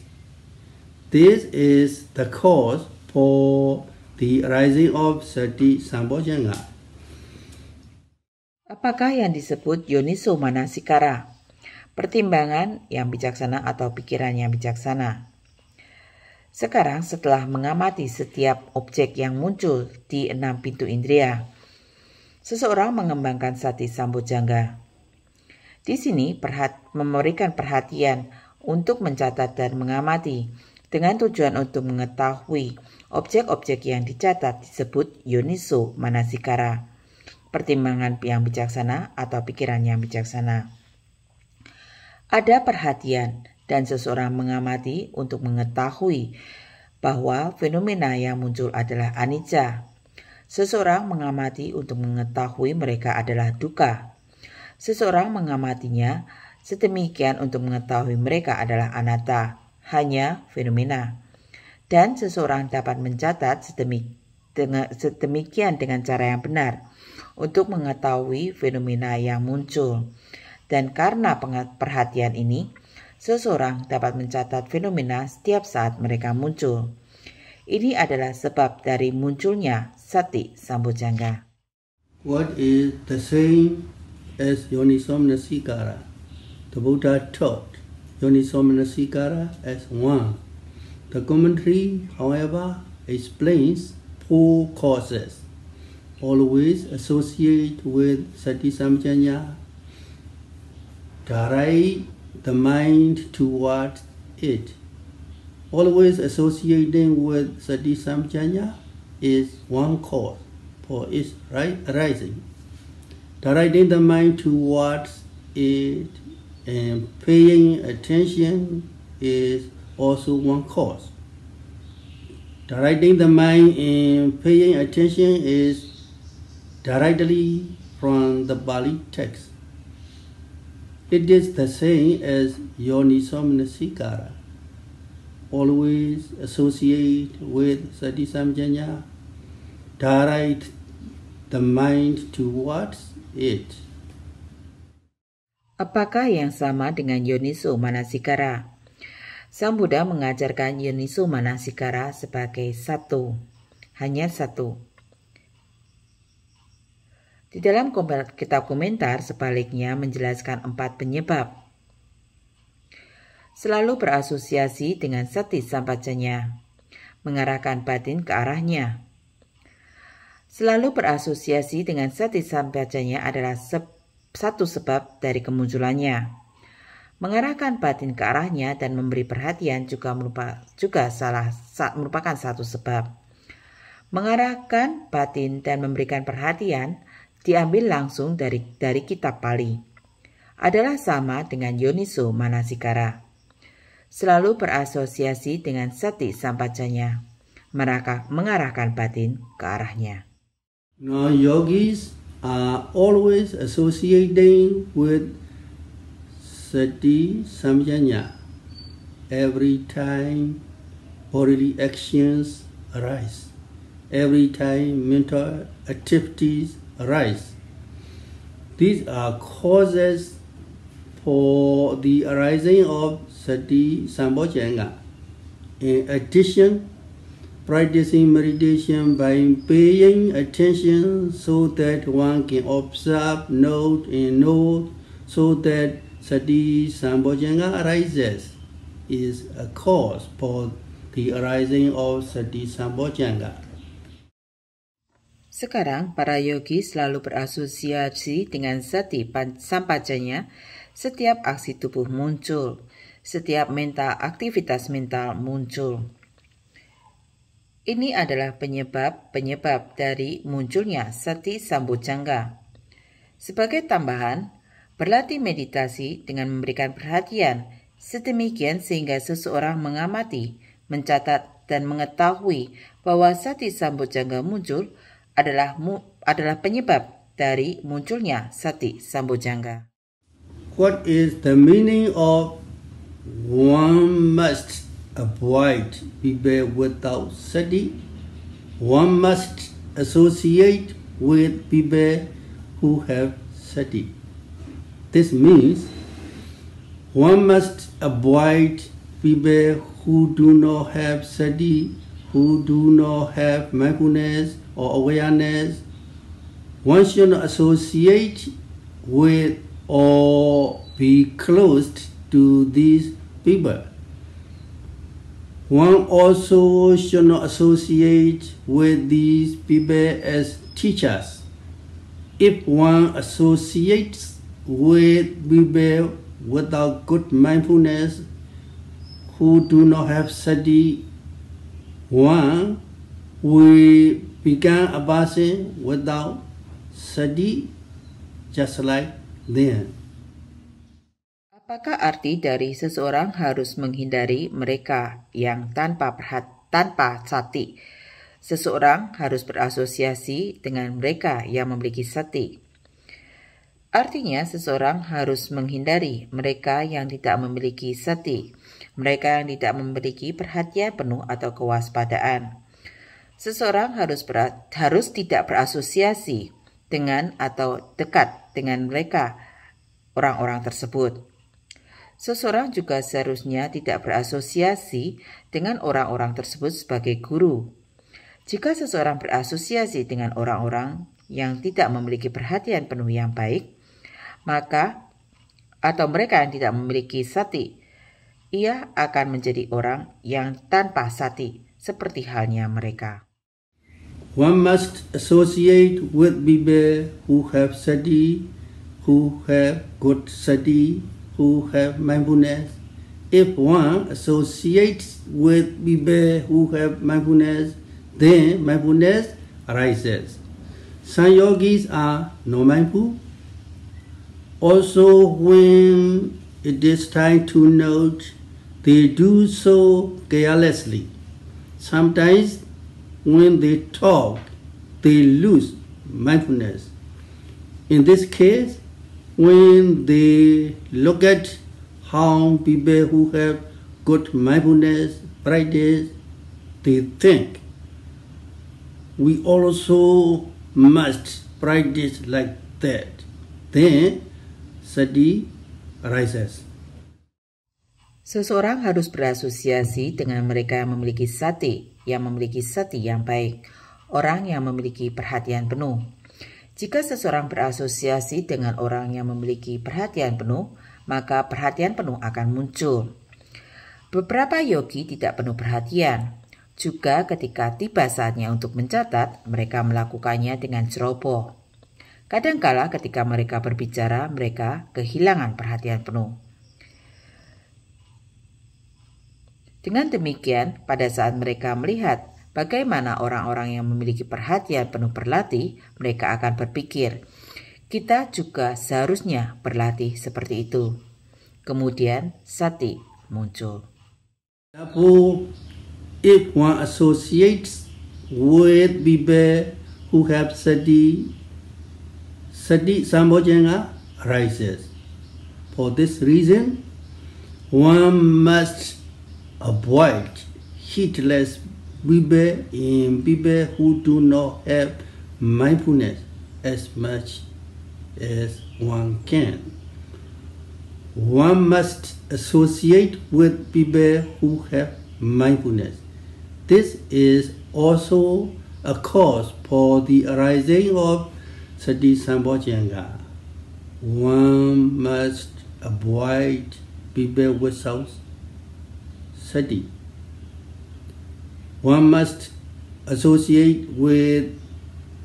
This is the cause for the arising of sati sambojanga. Apakah yang disebut yoniso manasikara? Pertimbangan yang bijaksana atau pikiran yang bijaksana. Sekarang setelah mengamati setiap objek yang muncul di enam pintu indria, seseorang mengembangkan sati sambojanga. Di sini perhat memberikan perhatian untuk mencatat dan mengamati dengan tujuan untuk mengetahui objek-objek yang dicatat disebut yoniso manasikara. Pertimbangan yang bijaksana atau pikiran yang bijaksana. Ada perhatian dan seseorang mengamati untuk mengetahui bahwa fenomena yang muncul adalah anicca. Seseorang mengamati untuk mengetahui mereka adalah duka. Seseorang mengamatinya, sedemikian untuk mengetahui mereka adalah anata, hanya fenomena. Dan seseorang dapat mencatat sedemikian dengan cara yang benar untuk mengetahui fenomena yang muncul. Dan karena perhatian ini, seseorang dapat mencatat fenomena setiap saat mereka muncul. Ini adalah sebab dari munculnya sati sambojanga. What is the same as kara, The Buddha taught kara as one. The commentary, however, explains four causes, always associated with sati samjanya, direct the mind towards it. Always associating with sati samjanya is one cause for its arising directing the mind towards it and paying attention is also one cause. Directing the mind and paying attention is directly from the Bali text. It is the same as yoni somnasikara. Always associate with sati samjanya. Direct the mind towards it. Apakah yang sama dengan Yoniso Manasikara? Sang Buddha mengajarkan Yoniso Manasikara sebagai satu, hanya satu. Di dalam kitab komentar sebaliknya menjelaskan empat penyebab. Selalu berasosiasi dengan sati sampacanya, mengarahkan batin ke arahnya, selalu berasosiasi dengan sati sampacanya adalah se satu sebab dari kemunculannya. Mengarahkan batin ke arahnya dan memberi perhatian juga merupakan juga salah sa, merupakan satu sebab. Mengarahkan batin dan memberikan perhatian diambil langsung dari dari kitab Pali. Adalah sama dengan Yoniso Manasikara. Selalu berasosiasi dengan sati mereka mengarahkan batin ke arahnya. Now, yogis are always associating with sati samyanya every time bodily actions arise, every time mental activities arise. These are causes for the arising of sati sambhojanga. In addition, practicing meditation by paying attention so that one can observe, note, and note so that sati sambojanga arises is a cause for the arising of sati sambojanga. Sekarang, para yogi selalu berasosiasi dengan sati sampajanya. Setiap aksi tubuh muncul, setiap mental aktivitas mental muncul. Ini adalah penyebab-penyebab dari munculnya sati jangga. Sebagai tambahan, berlatih meditasi dengan memberikan perhatian sedemikian sehingga seseorang mengamati, mencatat, dan mengetahui bahwa sati jangga muncul adalah mu, adalah penyebab dari munculnya sati jangga. What is the meaning of one must avoid people without study. One must associate with people who have study. This means one must avoid people who do not have study, who do not have mindfulness or awareness. One should not associate with or be close to these people. One also should not associate with these people as teachers. If one associates with people without good mindfulness who do not have sati, one we become a person without sati just like them. Apakah arti dari seseorang harus menghindari mereka yang tanpa perhat tanpa sati? Seseorang harus berasosiasi dengan mereka yang memiliki sati. Artinya, seseorang harus menghindari mereka yang tidak memiliki sati, mereka yang tidak memiliki perhatian penuh atau kewaspadaan. Seseorang harus ber, harus tidak berasosiasi dengan atau dekat dengan mereka orang-orang tersebut. Seseorang juga seharusnya tidak berasosiasi dengan orang-orang tersebut sebagai guru. Jika seseorang berasosiasi dengan orang-orang yang tidak memiliki perhatian penuh yang baik, maka atau mereka yang tidak memiliki sati, ia akan menjadi orang yang tanpa sati, seperti halnya mereka. One must associate with people who have sati, who have good sati, who have mindfulness. If one associates with people who have mindfulness, then mindfulness arises. Some yogis are no mindful. Also, when it is time to note, they do so carelessly. Sometimes, when they talk, they lose mindfulness. In this case, when they look at how people who have good mindfulness practice, they think. We also must practice like that. Then sadi arises. Seseorang harus berasosiasi dengan mereka yang memiliki sati, yang memiliki sati yang baik, orang yang memiliki perhatian penuh, jika seseorang berasosiasi dengan orang yang memiliki perhatian penuh, maka perhatian penuh akan muncul. Beberapa yogi tidak penuh perhatian. Juga ketika tiba saatnya untuk mencatat, mereka melakukannya dengan ceroboh. Kadangkala ketika mereka berbicara, mereka kehilangan perhatian penuh. Dengan demikian, pada saat mereka melihat Bagaimana orang-orang yang memiliki perhatian penuh berlatih, mereka akan berpikir, kita juga seharusnya berlatih seperti itu. Kemudian sati muncul. Therefore, if one associates with people who have sati, sati sambojenga rises. For this reason, one must avoid heedless people in people who do not have mindfulness as much as one can. One must associate with people who have mindfulness. This is also a cause for the arising of sati sambhojanga. One must avoid people without sati. One must associate with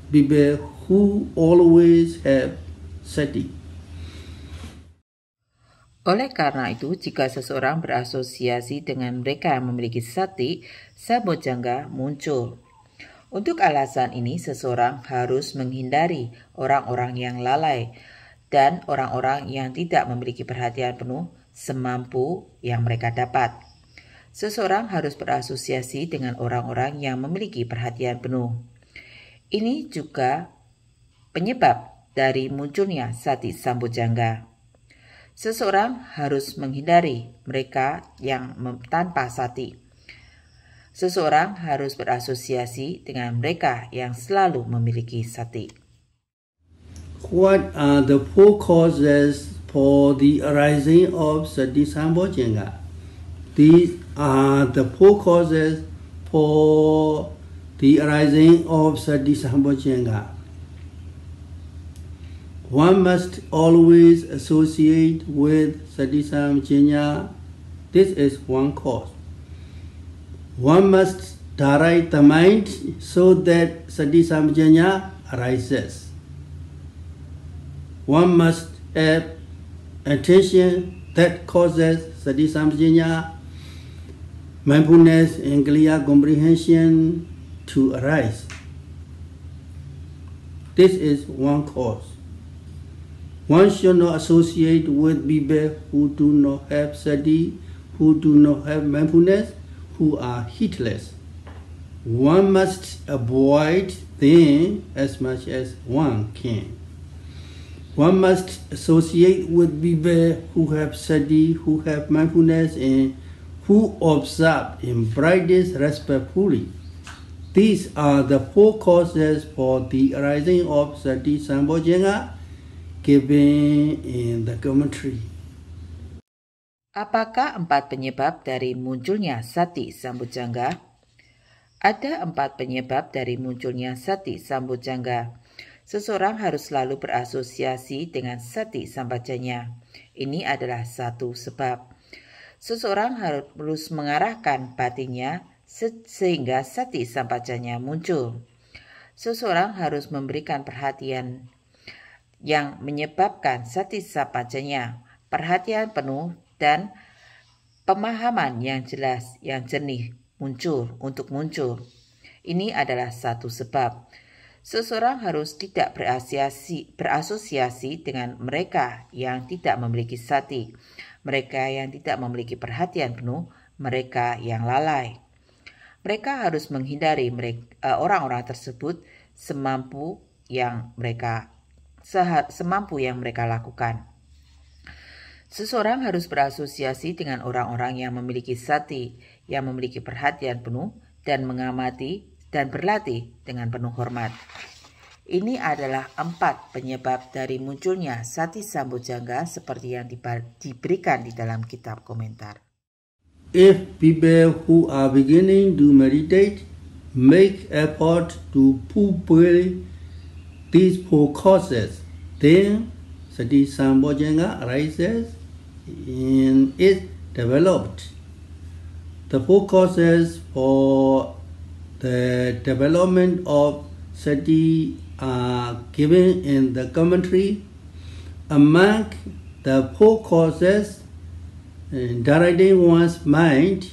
people who always have sati. Oleh karena itu, jika seseorang berasosiasi dengan mereka yang memiliki sati, sabojangga muncul. Untuk alasan ini, seseorang harus menghindari orang-orang yang lalai dan orang-orang yang tidak memiliki perhatian penuh semampu yang mereka dapat seseorang harus berasosiasi dengan orang-orang yang memiliki perhatian penuh. Ini juga penyebab dari munculnya sati sambut jangga. Seseorang harus menghindari mereka yang tanpa sati. Seseorang harus berasosiasi dengan mereka yang selalu memiliki sati. What are the four causes for the arising of sati sambut jangga? These are the four causes for the arising of Sati One must always associate with Sati This is one cause. One must direct the mind so that Sati arises. One must have attention that causes Sati mindfulness and clear comprehension to arise. This is one cause. One should not associate with people who do not have sati, who do not have mindfulness, who are heedless. One must avoid them as much as one can. One must associate with people who have sati, who have mindfulness, and who observe and practice respectfully. These are the four causes for the arising of Sati Sambojenga given in the commentary. Apakah empat penyebab dari munculnya sati sambujangga? Ada empat penyebab dari munculnya sati sambujangga. Seseorang harus selalu berasosiasi dengan sati sambajanya. Ini adalah satu sebab. Seseorang harus mengarahkan batinya sehingga sati sampajanya muncul. Seseorang harus memberikan perhatian yang menyebabkan sati sampajanya, perhatian penuh dan pemahaman yang jelas, yang jernih muncul untuk muncul. Ini adalah satu sebab seseorang harus tidak berasosiasi, berasosiasi dengan mereka yang tidak memiliki sati, mereka yang tidak memiliki perhatian penuh, mereka yang lalai. Mereka harus menghindari e, orang-orang tersebut semampu yang mereka semampu yang mereka lakukan. Seseorang harus berasosiasi dengan orang-orang yang memiliki sati, yang memiliki perhatian penuh, dan mengamati dan berlatih dengan penuh hormat. Ini adalah empat penyebab dari munculnya sati jangga seperti yang diberikan di dalam kitab komentar. If people who are beginning to meditate make effort to pull these four causes, then sati jangga arises and is developed. The four causes for the development of sati Uh, given in the commentary. Among the four causes, directing one's mind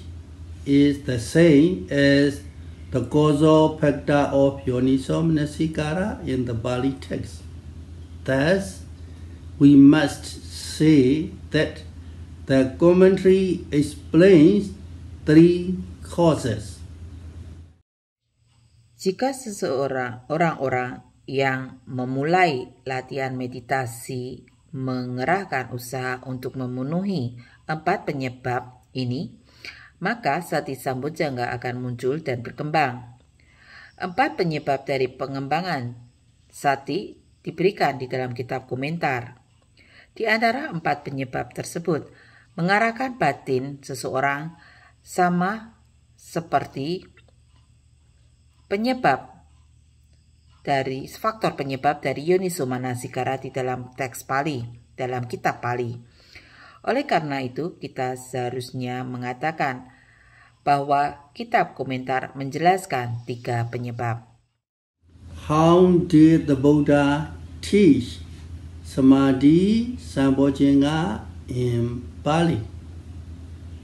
is the same as the causal factor of yoniso in the Bali text. Thus, we must say that the commentary explains three causes. Jika seseorang orang-orang yang memulai latihan meditasi mengerahkan usaha untuk memenuhi empat penyebab ini, maka sati jangga akan muncul dan berkembang. Empat penyebab dari pengembangan sati diberikan di dalam kitab komentar. Di antara empat penyebab tersebut, mengarahkan batin seseorang sama seperti penyebab dari faktor penyebab dari Yuniso Manasikara di dalam teks Pali, dalam kitab Pali. Oleh karena itu, kita seharusnya mengatakan bahwa kitab komentar menjelaskan tiga penyebab. How did the Buddha teach samadhi Sambojenga in Bali?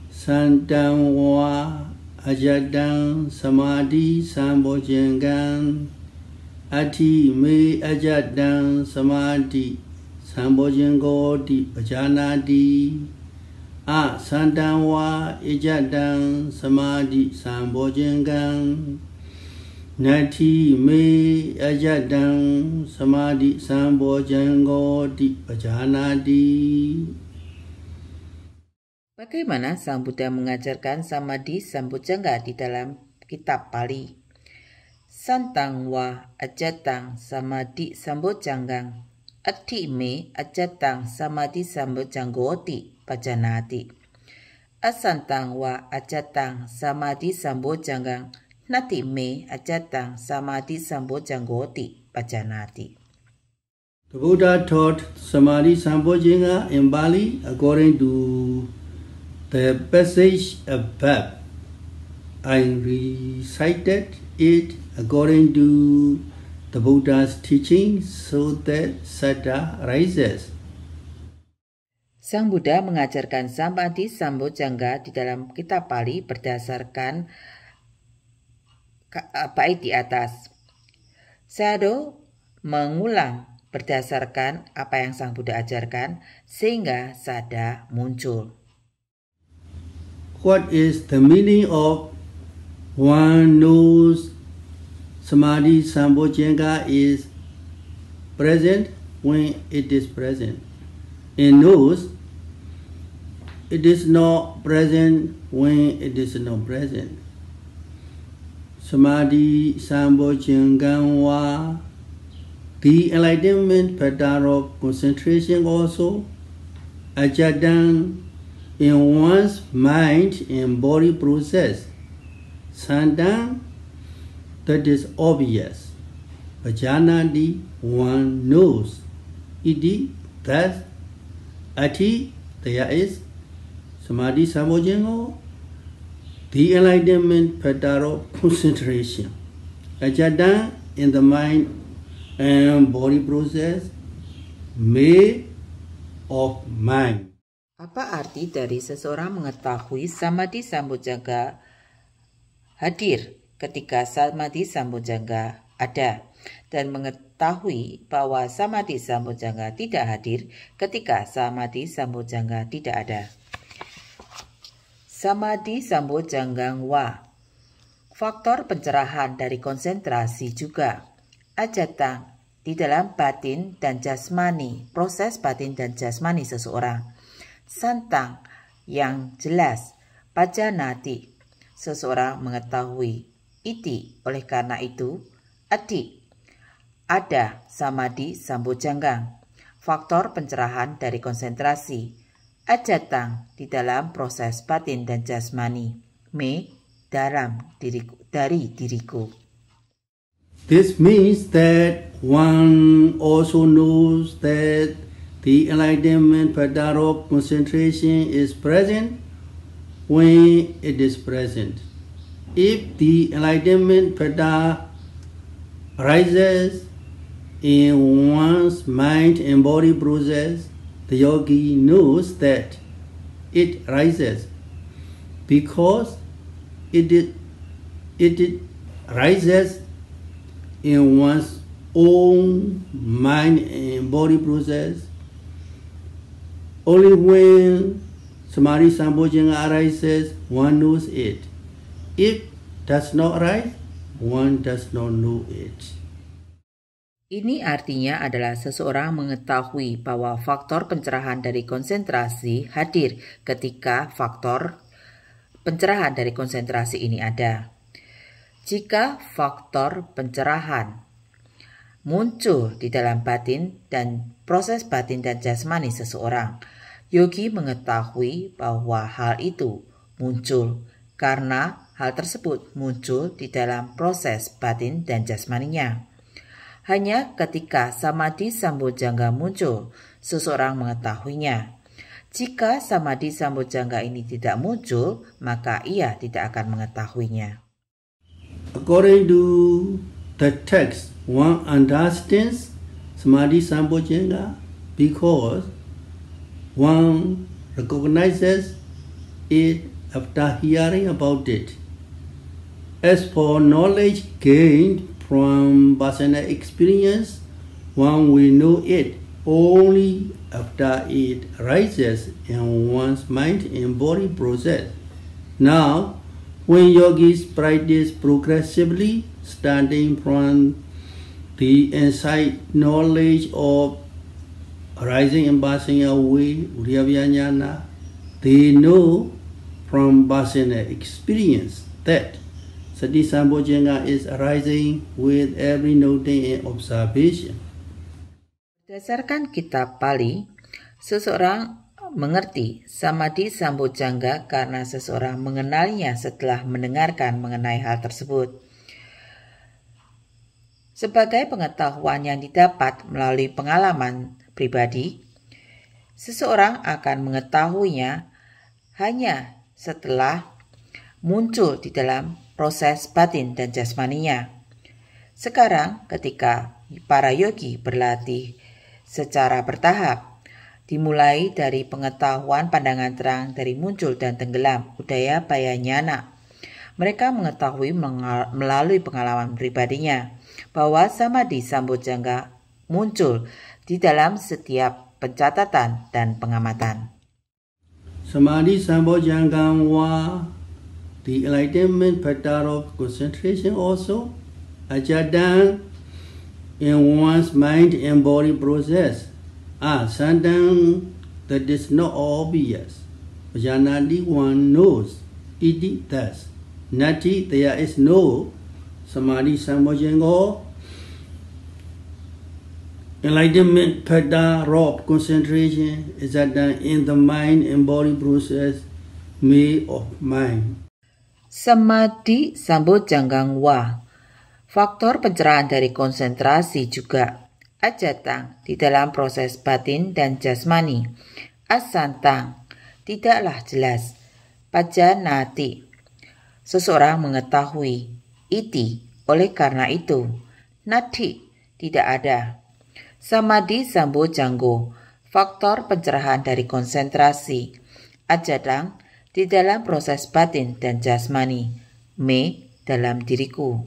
Sandangwa ajadang samadhi Sambojenga Ati me ajadang sambo jenggo di bajana di A sandangwa ajadang samadhi Sambojengang Nati me ajadang sambo jenggo di bajana di Bagaimana Sang Buddha mengajarkan sambo Sambojengga di dalam kitab Pali? Santang wa ajatang sambo sambojanggang. ati me ajatang sambo sambojanggoti pajanati. Asantang wa ajatang sambo sambojanggang. Nati me ajatang sambo sambojanggoti pajanati. The Buddha taught samadhi sambojenga in Bali according to the passage above. I recited it according to the Buddha's teaching so that sada rises. Sang Buddha mengajarkan Samadhi Sambojangga di dalam kitab Pali berdasarkan apa eh, di atas. Sado mengulang berdasarkan apa yang Sang Buddha ajarkan sehingga sada muncul. What is the meaning of one knows Samadhi sambojenga is present when it is present. In knows it is not present when it is not present. Samadhi Sambhojanga wa the enlightenment factor of concentration also ajadan in one's mind and body process sandan that is obvious. Vajanati, one knows. Idi that ati, there is samadhi samojengo the enlightenment pedaro concentration. Ajada in the mind and body process, may of mind. Apa arti dari seseorang mengetahui samadhi sambojaga hadir ketika samadhi sambojangga ada dan mengetahui bahwa samadhi sambojangga tidak hadir ketika samadhi sambojangga tidak ada. Samadhi sambojanggang wa Faktor pencerahan dari konsentrasi juga. Ajatang di dalam batin dan jasmani, proses batin dan jasmani seseorang. Santang yang jelas, pajanati, seseorang mengetahui Iti oleh karena itu, adi. Ada samadi sambo janggang faktor pencerahan dari konsentrasi, ajatang di dalam proses batin dan jasmani, me dalam diriku, dari diriku. This means that one also knows that the enlightenment padarok concentration is present when it is present. if the enlightenment Veda rises in one's mind and body process, the yogi knows that it rises because it, it, it rises in one's own mind and body process. Only when Samadhi Sambhojana arises, one knows it. If does not write, one does not know it. Ini artinya adalah seseorang mengetahui bahwa faktor pencerahan dari konsentrasi hadir ketika faktor pencerahan dari konsentrasi ini ada. Jika faktor pencerahan muncul di dalam batin dan proses batin dan jasmani seseorang, yogi mengetahui bahwa hal itu muncul karena Hal tersebut muncul di dalam proses batin dan jasmaninya. Hanya ketika samadhi sambojangga muncul, seseorang mengetahuinya. Jika samadhi sambojangga ini tidak muncul, maka ia tidak akan mengetahuinya. According to the text, one understands samadhi sambojangga because one recognizes it after hearing about it. As for knowledge gained from Vasana experience, one will know it only after it arises in one's mind and body process. Now, when yogis practice progressively, starting from the insight knowledge of arising and passing away, they know from Vasana experience that Sati Sambojanga is arising with every noting and observation. Berdasarkan kitab Pali, seseorang mengerti samadhi sambojangga karena seseorang mengenalnya setelah mendengarkan mengenai hal tersebut. Sebagai pengetahuan yang didapat melalui pengalaman pribadi, seseorang akan mengetahuinya hanya setelah muncul di dalam proses batin dan jasmaninya. Sekarang ketika para yogi berlatih secara bertahap, dimulai dari pengetahuan pandangan terang dari muncul dan tenggelam budaya bayanyana. Mereka mengetahui melalui pengalaman pribadinya bahwa sama samadhi sambojangga muncul di dalam setiap pencatatan dan pengamatan. Samadhi sambojangga wa the enlightenment factor of concentration also achadan in one's mind and body process Ah, something that is not obvious. Vajjanati one knows iti thus. Nati there is no samadhi samoyang or enlightenment factor of concentration is that in the mind and body process may of mind. Semadi sambut janggang wa. Faktor pencerahan dari konsentrasi juga. Ajatang di dalam proses batin dan jasmani. Asantang tidaklah jelas. Pajanati seseorang mengetahui. Iti oleh karena itu. nati tidak ada. Samadi sambo janggo, faktor pencerahan dari konsentrasi. ajatang. di dalam proses batin dan jasmani, me dalam diriku.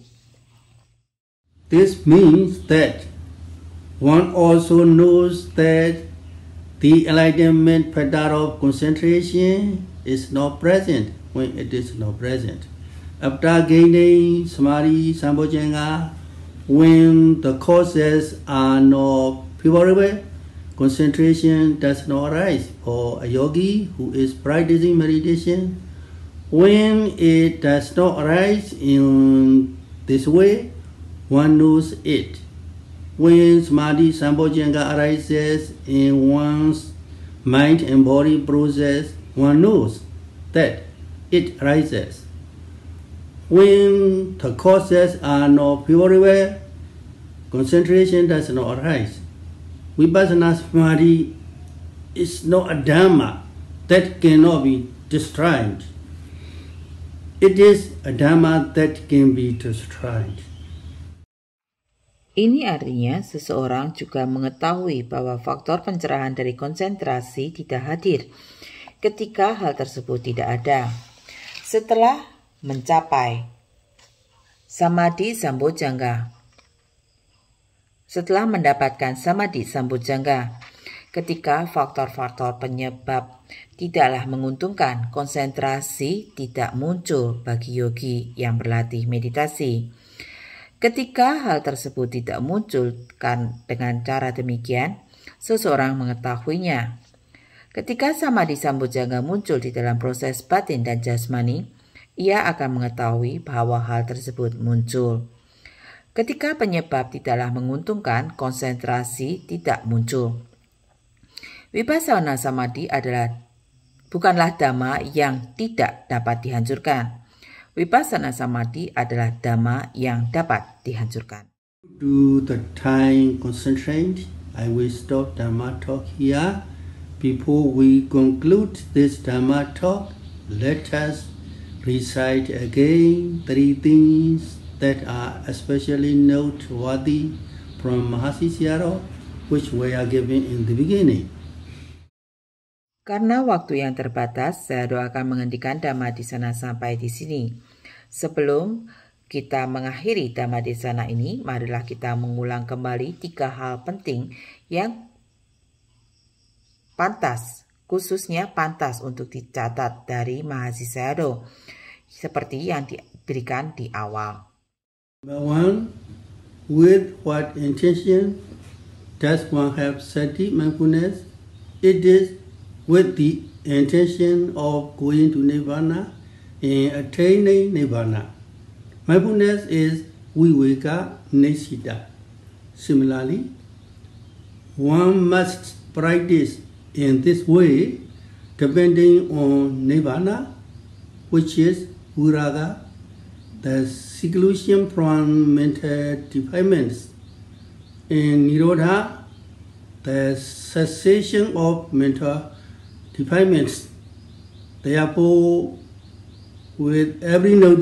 This means that one also knows that the enlightenment pattern of concentration is not present when it is not present. After gaining samadhi sambhojanga, when the causes are not favorable, concentration does not arise for a yogi who is practicing meditation. When it does not arise in this way, one knows it. When samadhi sambhojanga arises in one's mind and body process, one knows that it arises. When the causes are not pure, concentration does not arise. Vipassana samadhi is not a dharma that cannot be destroyed. It is a dharma that can be destroyed. Ini artinya seseorang juga mengetahui bahwa faktor pencerahan dari konsentrasi tidak hadir ketika hal tersebut tidak ada. Setelah mencapai samadhi Sambojangga, setelah mendapatkan samadhi jangga, Ketika faktor-faktor penyebab tidaklah menguntungkan, konsentrasi tidak muncul bagi yogi yang berlatih meditasi. Ketika hal tersebut tidak muncul kan dengan cara demikian, seseorang mengetahuinya. Ketika samadhi jangga muncul di dalam proses batin dan jasmani, ia akan mengetahui bahwa hal tersebut muncul. Ketika penyebab tidaklah menguntungkan, konsentrasi tidak muncul. Vipassana samadhi adalah bukanlah dhamma yang tidak dapat dihancurkan. Vipassana samadhi adalah dhamma yang dapat dihancurkan. Do the time concentrate. I will stop dhamma talk here. Before we conclude this dhamma talk, let us recite again three things that are especially noteworthy from Mahasi Siaro, which are giving in the beginning. Karena waktu yang terbatas, saya doakan menghentikan dhamma di sana sampai di sini. Sebelum kita mengakhiri dhamma di sana ini, marilah kita mengulang kembali tiga hal penting yang pantas, khususnya pantas untuk dicatat dari mahasiswa seperti yang diberikan di awal. Number one, with what intention does one have sati mindfulness? It is with the intention of going to nirvana and attaining nirvana. Mindfulness is viveka nesita. Similarly, one must practice in this way depending on nirvana, which is viraga, the seclusion from mental defilements, and Nirodha, the cessation of mental defilements. Therefore, with every new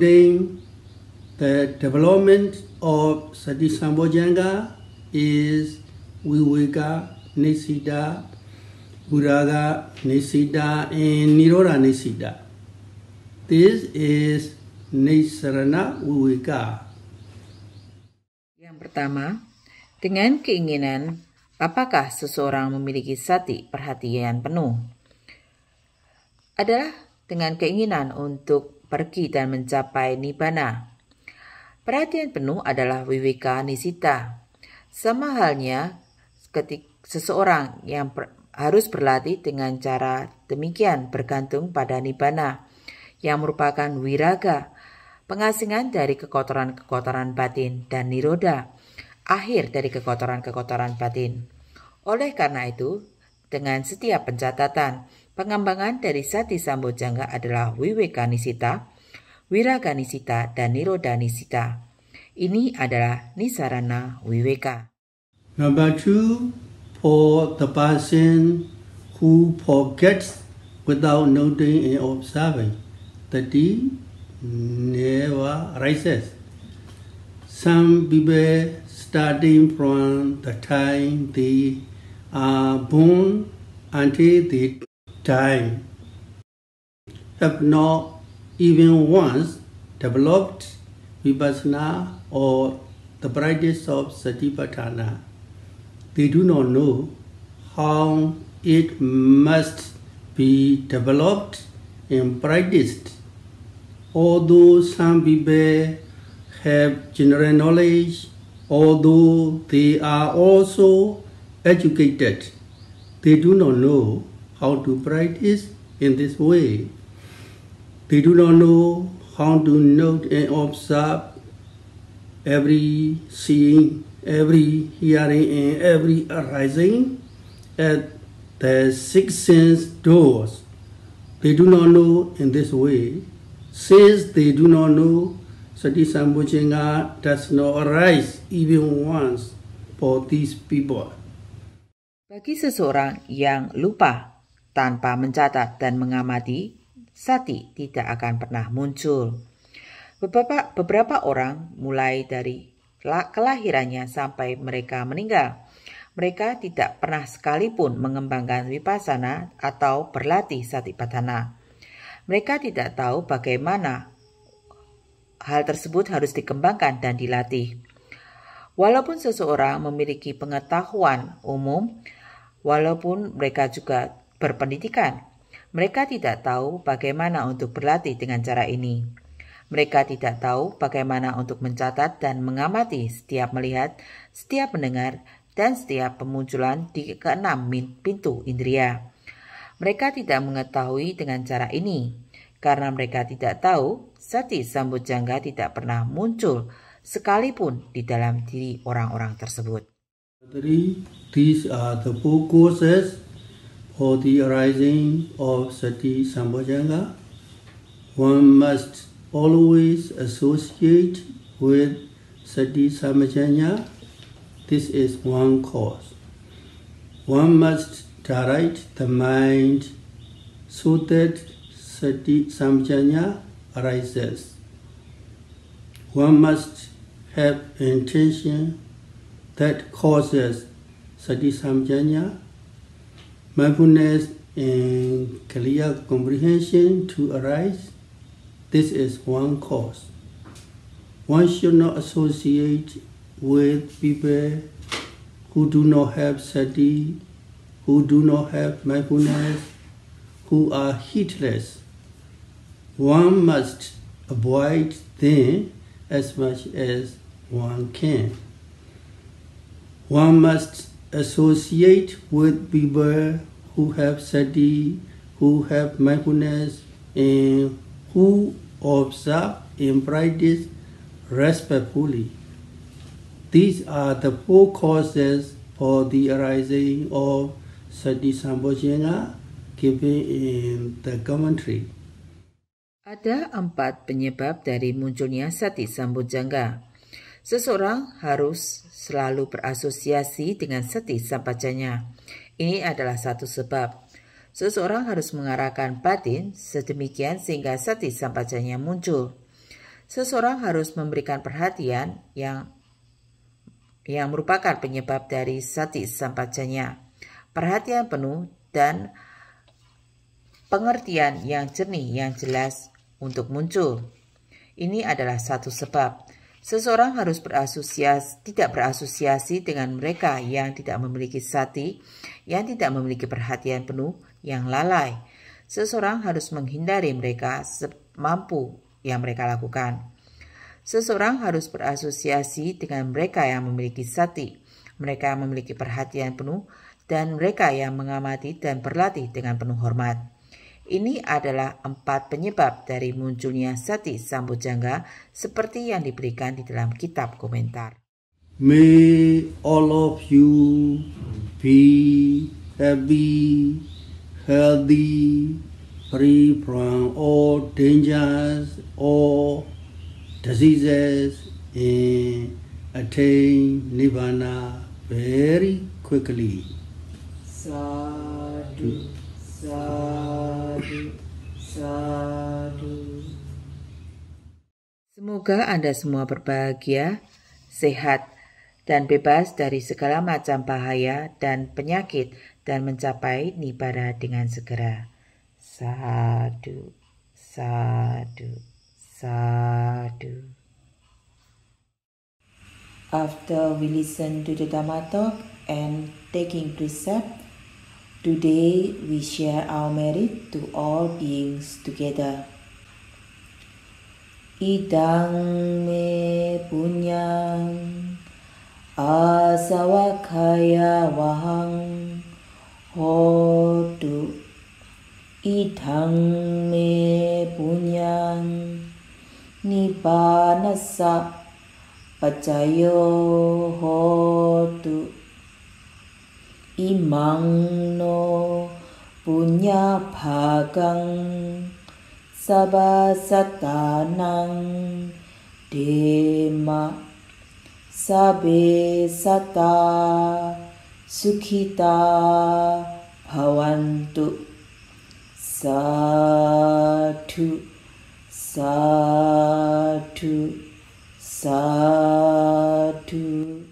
the development of Sati is Viveka Nisida, Viraga Nisida, and Nirodha Nisida. This is Nisrana Uwika. Yang pertama, dengan keinginan, apakah seseorang memiliki sati perhatian penuh? Adalah dengan keinginan untuk pergi dan mencapai nibana. Perhatian penuh adalah wiwika nisita. Sama halnya ketika seseorang yang per, harus berlatih dengan cara demikian bergantung pada nibana yang merupakan wiraga pengasingan dari kekotoran-kekotoran batin dan niroda, akhir dari kekotoran-kekotoran batin. Oleh karena itu, dengan setiap pencatatan, pengembangan dari sati sambojangga adalah wiwekanisita, wiraganisita, dan nirodanisita. Ini adalah nisarana wiweka. Number two, for the person who forgets without noting and observing. The never rises. Some people starting from the time they are born until the time have not even once developed vipassana or the practice of satipatthana. They do not know how it must be developed and practiced although some people have general knowledge, although they are also educated, they do not know how to practice in this way. They do not know how to note and observe every seeing, every hearing, and every arising at the six sense doors. They do not know in this way says they do not know, Sati Sambhujanga does not arise even once for these people. Bagi seseorang yang lupa tanpa mencatat dan mengamati, sati tidak akan pernah muncul. Beberapa, beberapa orang mulai dari kelahirannya sampai mereka meninggal. Mereka tidak pernah sekalipun mengembangkan wipasana atau berlatih sati patana. Mereka tidak tahu bagaimana hal tersebut harus dikembangkan dan dilatih. Walaupun seseorang memiliki pengetahuan umum, walaupun mereka juga berpendidikan, mereka tidak tahu bagaimana untuk berlatih dengan cara ini. Mereka tidak tahu bagaimana untuk mencatat dan mengamati setiap melihat, setiap mendengar, dan setiap pemunculan di keenam pintu indria. Mereka tidak mengetahui dengan cara ini. Karena mereka tidak tahu, sati sambut jangga tidak pernah muncul sekalipun di dalam diri orang-orang tersebut. Three, these are the four causes for the arising of sati sambojanga. One must always associate with sati samajanya. This is one cause. One must direct the mind so that sati samjanya arises. One must have intention that causes sati samjanya, mindfulness and clear comprehension to arise. This is one cause. One should not associate with people who do not have sati who do not have mindfulness, who are heedless. One must avoid them as much as one can. One must associate with people who have sati, who have mindfulness, and who observe and practice respectfully. These are the four causes for the arising of Ada empat penyebab dari munculnya sati jangga. Seseorang harus selalu berasosiasi dengan sati sampacanya. Ini adalah satu sebab. Seseorang harus mengarahkan batin sedemikian sehingga sati sampacanya muncul. Seseorang harus memberikan perhatian yang yang merupakan penyebab dari sati sampacanya perhatian penuh, dan pengertian yang jernih yang jelas untuk muncul. Ini adalah satu sebab seseorang harus berasosiasi tidak berasosiasi dengan mereka yang tidak memiliki sati, yang tidak memiliki perhatian penuh, yang lalai. Seseorang harus menghindari mereka semampu yang mereka lakukan. Seseorang harus berasosiasi dengan mereka yang memiliki sati, mereka yang memiliki perhatian penuh, dan mereka yang mengamati dan berlatih dengan penuh hormat. Ini adalah empat penyebab dari munculnya sati jangga seperti yang diberikan di dalam kitab komentar. May all of you be happy, healthy, free from all dangers or diseases and attain nirvana very quickly sadu sadu sadu Semoga Anda semua berbahagia, sehat, dan bebas dari segala macam bahaya dan penyakit dan mencapai nibara dengan segera. Sadu, sadu, sadu. After we listen to the Dhamma talk and taking precept, Today we share our merit to all beings together. Idang me punyang asawakaya wahang hotu. Idang me punyang nibanasa pacayo hotu imang no punya bagang sabasatanang dema sabe sata sukita bhavantu satu satu satu